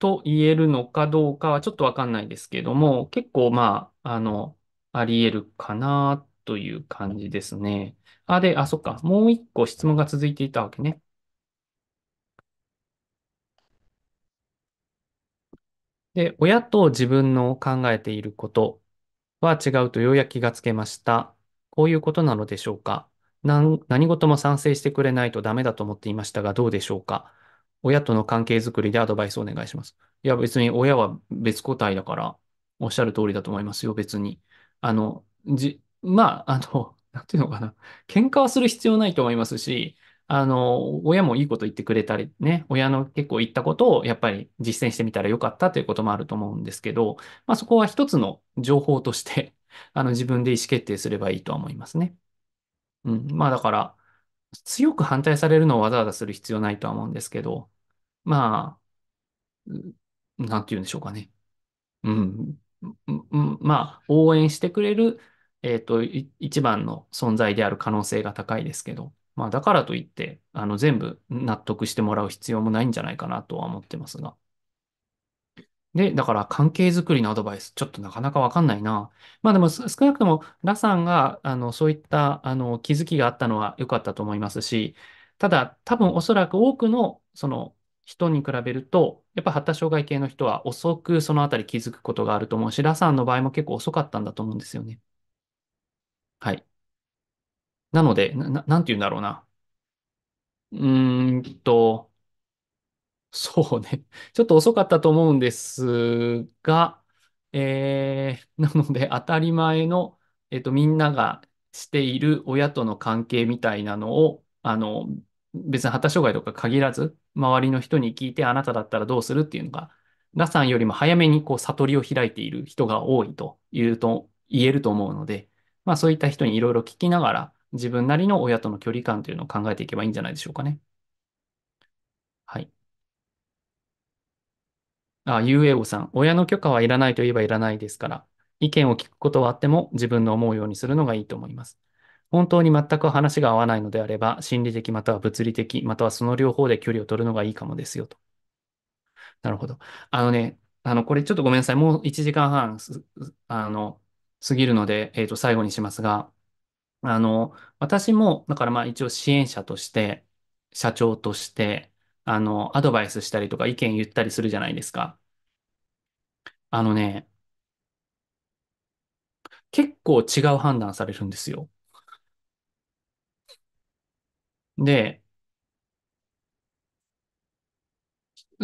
と言えるのかどうかはちょっとわかんないですけども、結構まあ、あの、あり得るかなという感じですね。あ、で、あ、そっか。もう一個質問が続いていたわけね。で、親と自分の考えていることは違うとようやく気がつけました。こういうことなのでしょうか。何何事も賛成してくれないとダメだと思っていましたが、どうでしょうか。親との関係づくりでアドバイスをお願いします。いや、別に親は別個体だから、おっしゃる通りだと思いますよ、別に。あの、じ、まあ、あの、なんていうのかな。喧嘩はする必要ないと思いますし、あの、親もいいこと言ってくれたりね、親の結構言ったことをやっぱり実践してみたらよかったということもあると思うんですけど、まあそこは一つの情報として あの自分で意思決定すればいいとは思いますね。うん。まあだから、強く反対されるのをわざわざする必要ないとは思うんですけど、まあ、なんて言うんでしょうかね。うん。まあ、応援してくれる、えっ、ー、と、一番の存在である可能性が高いですけど、まあ、だからといって、あの、全部納得してもらう必要もないんじゃないかなとは思ってますが。で、だから関係づくりのアドバイス、ちょっとなかなかわかんないな。まあでも少なくとも、ラさんが、あの、そういった、あの、気づきがあったのは良かったと思いますし、ただ、多分おそらく多くの、その、人に比べると、やっぱ発達障害系の人は遅くそのあたり気づくことがあると思うし、ラさんの場合も結構遅かったんだと思うんですよね。はい。なので、な、なんて言うんだろうな。うーんと、そうね。ちょっと遅かったと思うんですが、えー、なので、当たり前の、えっと、みんながしている親との関係みたいなのを、あの、別に発達障害とか限らず、周りの人に聞いて、あなただったらどうするっていうのが、皆さんよりも早めにこう悟りを開いている人が多いというと、言えると思うので、まあそういった人にいろいろ聞きながら、自分なりの親との距離感というのを考えていけばいいんじゃないでしょうかね。はい。あ、ゆうえおさん。親の許可はいらないといえばいらないですから、意見を聞くことはあっても自分の思うようにするのがいいと思います。本当に全く話が合わないのであれば、心理的または物理的、またはその両方で距離を取るのがいいかもですよと。なるほど。あのね、あの、これちょっとごめんなさい。もう1時間半あの、過ぎるので、えっ、ー、と、最後にしますが、あの、私も、だからまあ一応支援者として、社長として、あの、アドバイスしたりとか意見言ったりするじゃないですか。あのね、結構違う判断されるんですよ。で、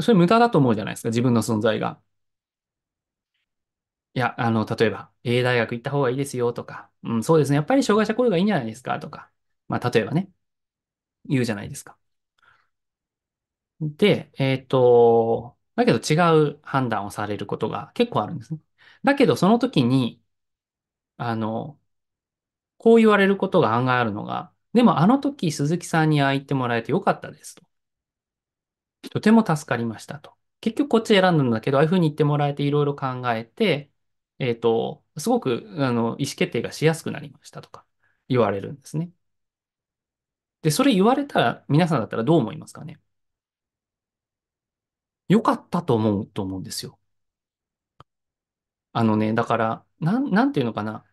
それ無駄だと思うじゃないですか、自分の存在が。いや、あの、例えば、A 大学行った方がいいですよとか、うん、そうですね。やっぱり障害者雇用がいいんじゃないですかとか、まあ、例えばね、言うじゃないですか。で、えっ、と、だけど違う判断をされることが結構あるんですね。だけど、その時に、あの、こう言われることが案外あるのが、でもあの時鈴木さんにああ言ってもらえてよかったですと。とても助かりましたと。結局こっち選んだんだけど、ああいうふうに言ってもらえていろいろ考えて、えっ、と、すごく、あの、意思決定がしやすくなりましたとか言われるんですね。で、それ言われたら、皆さんだったらどう思いますかね良かったと思うと思うんですよ。あのね、だから、なん、なんていうのかな。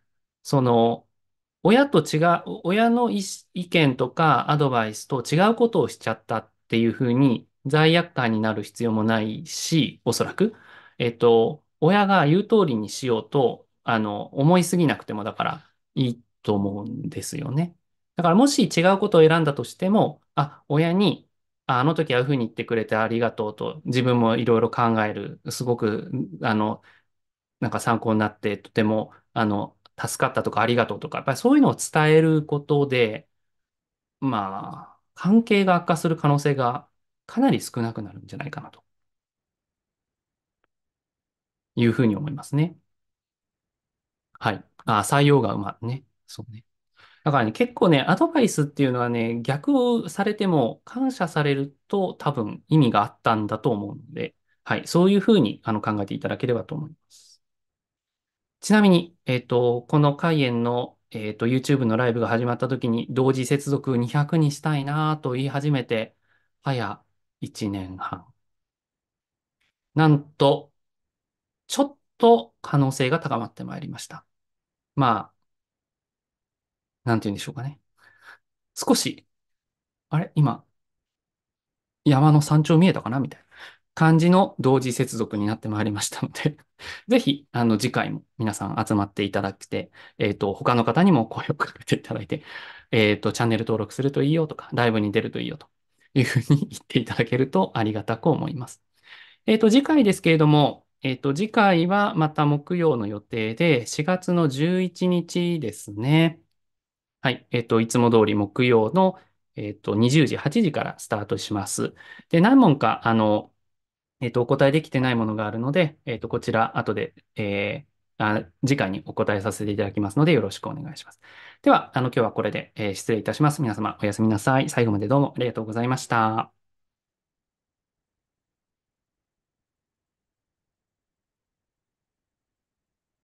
その、親と違う、親の意見とかアドバイスと違うことをしちゃったっていうふうに罪悪感になる必要もないし、おそらく。えっと、親が言う通りにしようと、あの、思いすぎなくても、だからいいと思うんですよね。だからもし違うことを選んだとしても、あ、親に、あの時ああいうふうに言ってくれてありがとうと、自分もいろいろ考える、すごく、あの、なんか参考になって、とても、あの、助かったとかありがとうとか、やっぱりそういうのを伝えることで、まあ、関係が悪化する可能性がかなり少なくなるんじゃないかなというふうに思いますね。はい。あ、採用がうまいね。そうね。だからね、結構ね、アドバイスっていうのはね、逆をされても感謝されると多分意味があったんだと思うので、はい。そういうふうにあの考えていただければと思います。ちなみに、えっ、と、この開演の、えっ、と、YouTube のライブが始まった時に、同時接続200にしたいなと言い始めて、早1年半。なんと、ちょっと可能性が高まってまいりました。まあ、なんて言うんでしょうかね。少し、あれ今、山の山頂見えたかなみたいな感じの同時接続になってまいりましたので ぜひ、あの、次回も皆さん集まっていただいて、えっ、ー、と、他の方にも声をかけていただいて、えっ、ー、と、チャンネル登録するといいよとか、ライブに出るといいよというふうに言っていただけるとありがたく思います。えっ、ー、と、次回ですけれども、えっと、次回はまた木曜の予定で、4月の11日ですね。はい。えっと、いつも通り木曜の、えっと、20時、8時からスタートします。で、何問か、あの、えっと、お答えできてないものがあるので、えっと、こちら、後で、えー、あ、次回にお答えさせていただきますので、よろしくお願いします。では、あの、今日はこれで、えー、失礼いたします。皆様、おやすみなさい。最後までどうもありがとうございました。